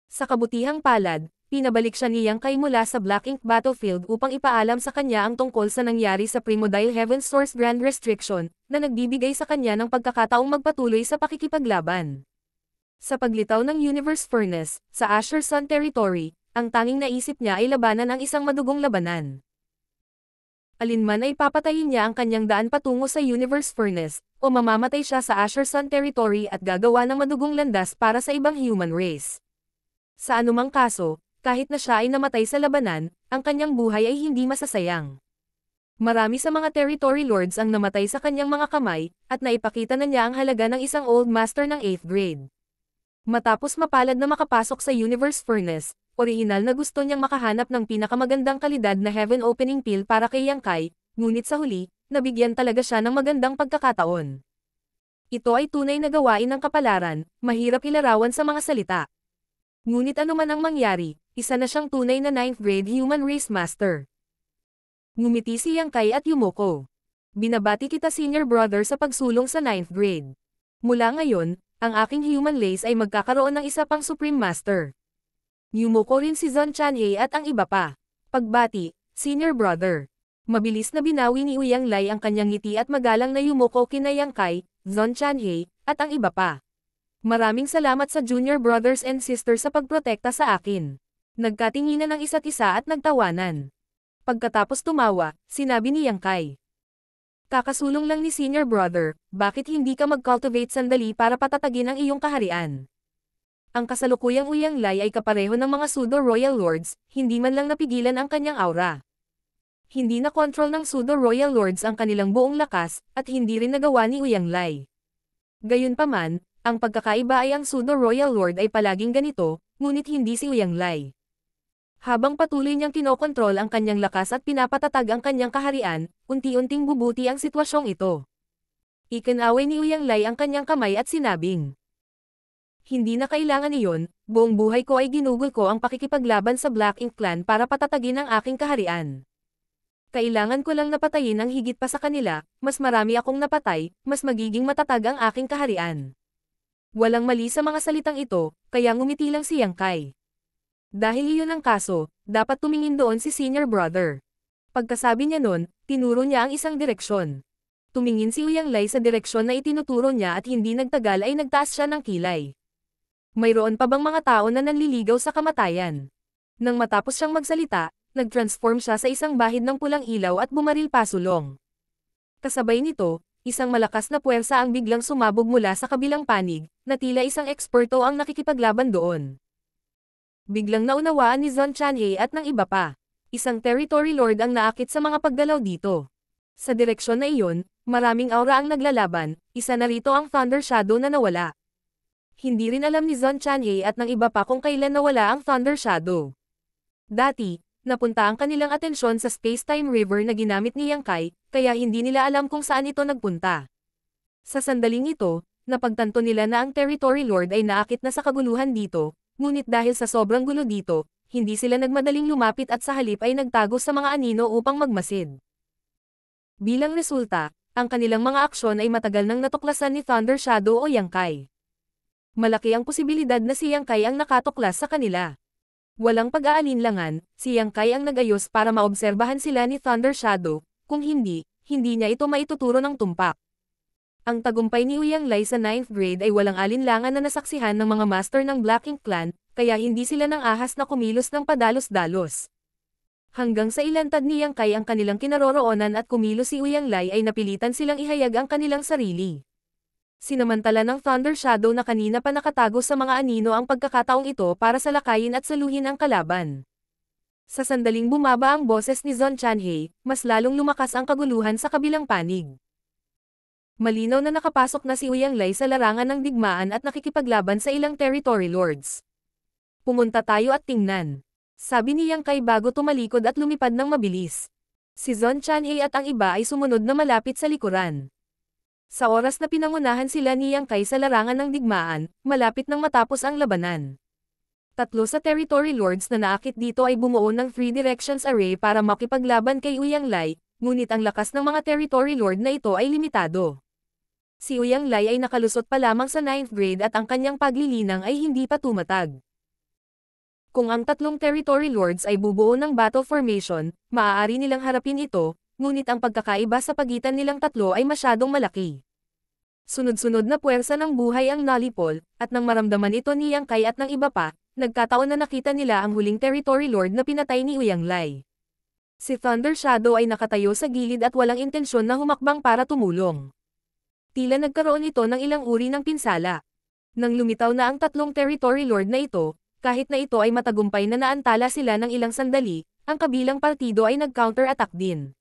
Sa kabutihang palad, pinabalik siya ni Yang mula sa Black Ink Battlefield upang ipaalam sa kanya ang tungkol sa nangyari sa Primodile Heaven Source Grand Restriction, na nagbibigay sa kanya ng pagkakataong magpatuloy sa pakikipaglaban. Sa paglitaw ng Universe Furnace, sa Asher Sun Territory, ang tanging naisip niya ay labanan ang isang madugong labanan. Alinman ay papatayin niya ang kanyang daan patungo sa Universe Furnace, o mamamatay siya sa Asher Sun Territory at gagawa ng madugong landas para sa ibang human race. Sa anumang kaso, kahit na siya ay namatay sa labanan, ang kanyang buhay ay hindi masasayang. Marami sa mga territory lords ang namatay sa kanyang mga kamay, at naipakita na niya ang halaga ng isang old master ng 8th grade. Matapos mapalad na makapasok sa Universe Furnace, orihinal na gusto niyang makahanap ng pinakamagandang kalidad na Heaven Opening Pill para kay Yang Kai, ngunit sa huli, nabigyan talaga siya ng magandang pagkakataon. Ito ay tunay na gawain ng kapalaran, mahirap ilarawan sa mga salita. Ngunit anuman ang mangyari, isa na siyang tunay na 9th grade human race master. Ngumiti si Yang Kai at Yumoko. Binabati kita senior brother sa pagsulong sa 9th grade. Mula ngayon, ang aking human race ay magkakaroon ng isa pang supreme master. Yumoko rin si Zon Chanhei at ang iba pa. Pagbati, senior brother. Mabilis na binawi ni Uyang Lai ang kanyang ngiti at magalang na yumoko kina Yang Kai, Zon Chanhei, at ang iba pa. Maraming salamat sa junior brothers and sisters sa pagprotekta sa akin. Nagkatinginan ang isa't isa at nagtawanan. Pagkatapos tumawa, sinabi ni Yang Kai. Kakasulong lang ni senior brother, bakit hindi ka mag-cultivate sandali para patatagin ang iyong kaharian? Ang kasalukuyang Uyang Lai ay kapareho ng mga pseudo-royal lords, hindi man lang napigilan ang kanyang aura. Hindi na control ng pseudo-royal lords ang kanilang buong lakas, at hindi rin nagawa ni Uyang Lai. Gayunpaman, ang pagkakaiba ay ang pseudo Royal Lord ay palaging ganito, ngunit hindi si Uyang Lai. Habang patuloy niyang kinokontrol ang kanyang lakas at pinapatatag ang kanyang kaharian, unti-unting bubuti ang sitwasyong ito. Ikinaway ni Uyang Lai ang kanyang kamay at sinabing, Hindi na kailangan iyon, buong buhay ko ay ginugol ko ang pakikipaglaban sa Black Ink Clan para patatagin ang aking kaharian. Kailangan ko lang napatayin ang higit pa sa kanila, mas marami akong napatay, mas magiging matatag ang aking kaharian. Walang mali sa mga salitang ito, kaya ngumiti lang si Yang Kai. Dahil iyon ang kaso, dapat tumingin doon si senior brother. Pagkasabi niya noon, tinuro niya ang isang direksyon. Tumingin si Uyang Lai sa direksyon na itinuturo niya at hindi nagtagal ay nagtaas siya ng kilay. Mayroon pa bang mga tao na nanliligaw sa kamatayan? Nang matapos siyang magsalita, nag-transform siya sa isang bahid ng pulang ilaw at bumaril pasulong. Kasabay nito, isang malakas na puwersa ang biglang sumabog mula sa kabilang panig, na tila isang eksperto ang nakikipaglaban doon. Biglang naunawaan ni Zon Chanhe at ng iba pa. Isang territory lord ang naakit sa mga pagdalaw dito. Sa direksyon na iyon, maraming aura ang naglalaban, isa na rito ang Thunder Shadow na nawala. Hindi rin alam ni Zon Chanhe at ng iba pa kung kailan nawala ang Thunder Shadow. Dati, napunta ang kanilang atensyon sa space-time river na ginamit ni Yang Kai, kaya hindi nila alam kung saan ito nagpunta. Sa sandaling ito, napagtanto nila na ang Territory Lord ay naakit na sa kaguluhan dito, ngunit dahil sa sobrang gulo dito, hindi sila nagmadaling lumapit at sa halip ay nagtago sa mga anino upang magmasid. Bilang resulta, ang kanilang mga aksyon ay matagal nang natuklasan ni Thunder Shadow o Yang Kai. Malaki ang posibilidad na si Yang Kai ang nakatuklas sa kanila. Walang pag-aalinlangan, si Yang Kai ang nagayos para maobserbahan sila ni Thunder Shadow, kung hindi, hindi niya ito maituturo ng tumpak. Ang tagumpay ni Uyang Lai sa 9th grade ay walang alinlangan na nasaksihan ng mga master ng Black Ink Clan, kaya hindi sila ng ahas na kumilos ng padalos-dalos. Hanggang sa ilantad ni Yang Kai ang kanilang kinaroroonan at kumilos si Uyang Lai ay napilitan silang ihayag ang kanilang sarili. Sinamantala ng Thunder Shadow na kanina pa nakatago sa mga anino ang pagkakataong ito para salakayin at saluhin ang kalaban. Sa sandaling bumaba ang boses ni Zon Chanhei, mas lalong lumakas ang kaguluhan sa kabilang panig. Malinaw na nakapasok na si Uyang Lai sa larangan ng digmaan at nakikipaglaban sa ilang territory lords. Pumunta tayo at tingnan. Sabi ni Yang Kai bago tumalikod at lumipad ng mabilis. Si Zon Chanhei at ang iba ay sumunod na malapit sa likuran. Sa oras na pinangunahan sila ni Yang Kai sa larangan ng digmaan, malapit nang matapos ang labanan. Tatlo sa territory lords na naakit dito ay bumuo ng Three Directions Array para makipaglaban kay Uyang Lai, ngunit ang lakas ng mga territory lord na ito ay limitado. Si Uyang Lai ay nakalusot pa lamang sa 9th grade at ang kanyang paglilinang ay hindi pa tumatag. Kung ang tatlong territory lords ay bubuo ng battle formation, maaari nilang harapin ito, ngunit ang pagkakaiba sa pagitan nilang tatlo ay masyadong malaki. Sunod-sunod na puwersa ng buhay ang Nalipol, at nang maramdaman ito ni Yang Kai at ng iba pa, nagkataon na nakita nila ang huling Territory Lord na pinatay ni Uyang Lai. Si Thunder Shadow ay nakatayo sa gilid at walang intensyon na humakbang para tumulong. Tila nagkaroon ito ng ilang uri ng pinsala. Nang lumitaw na ang tatlong Territory Lord na ito, kahit na ito ay matagumpay na naantala sila ng ilang sandali, ang kabilang partido ay nag-counter-attack din.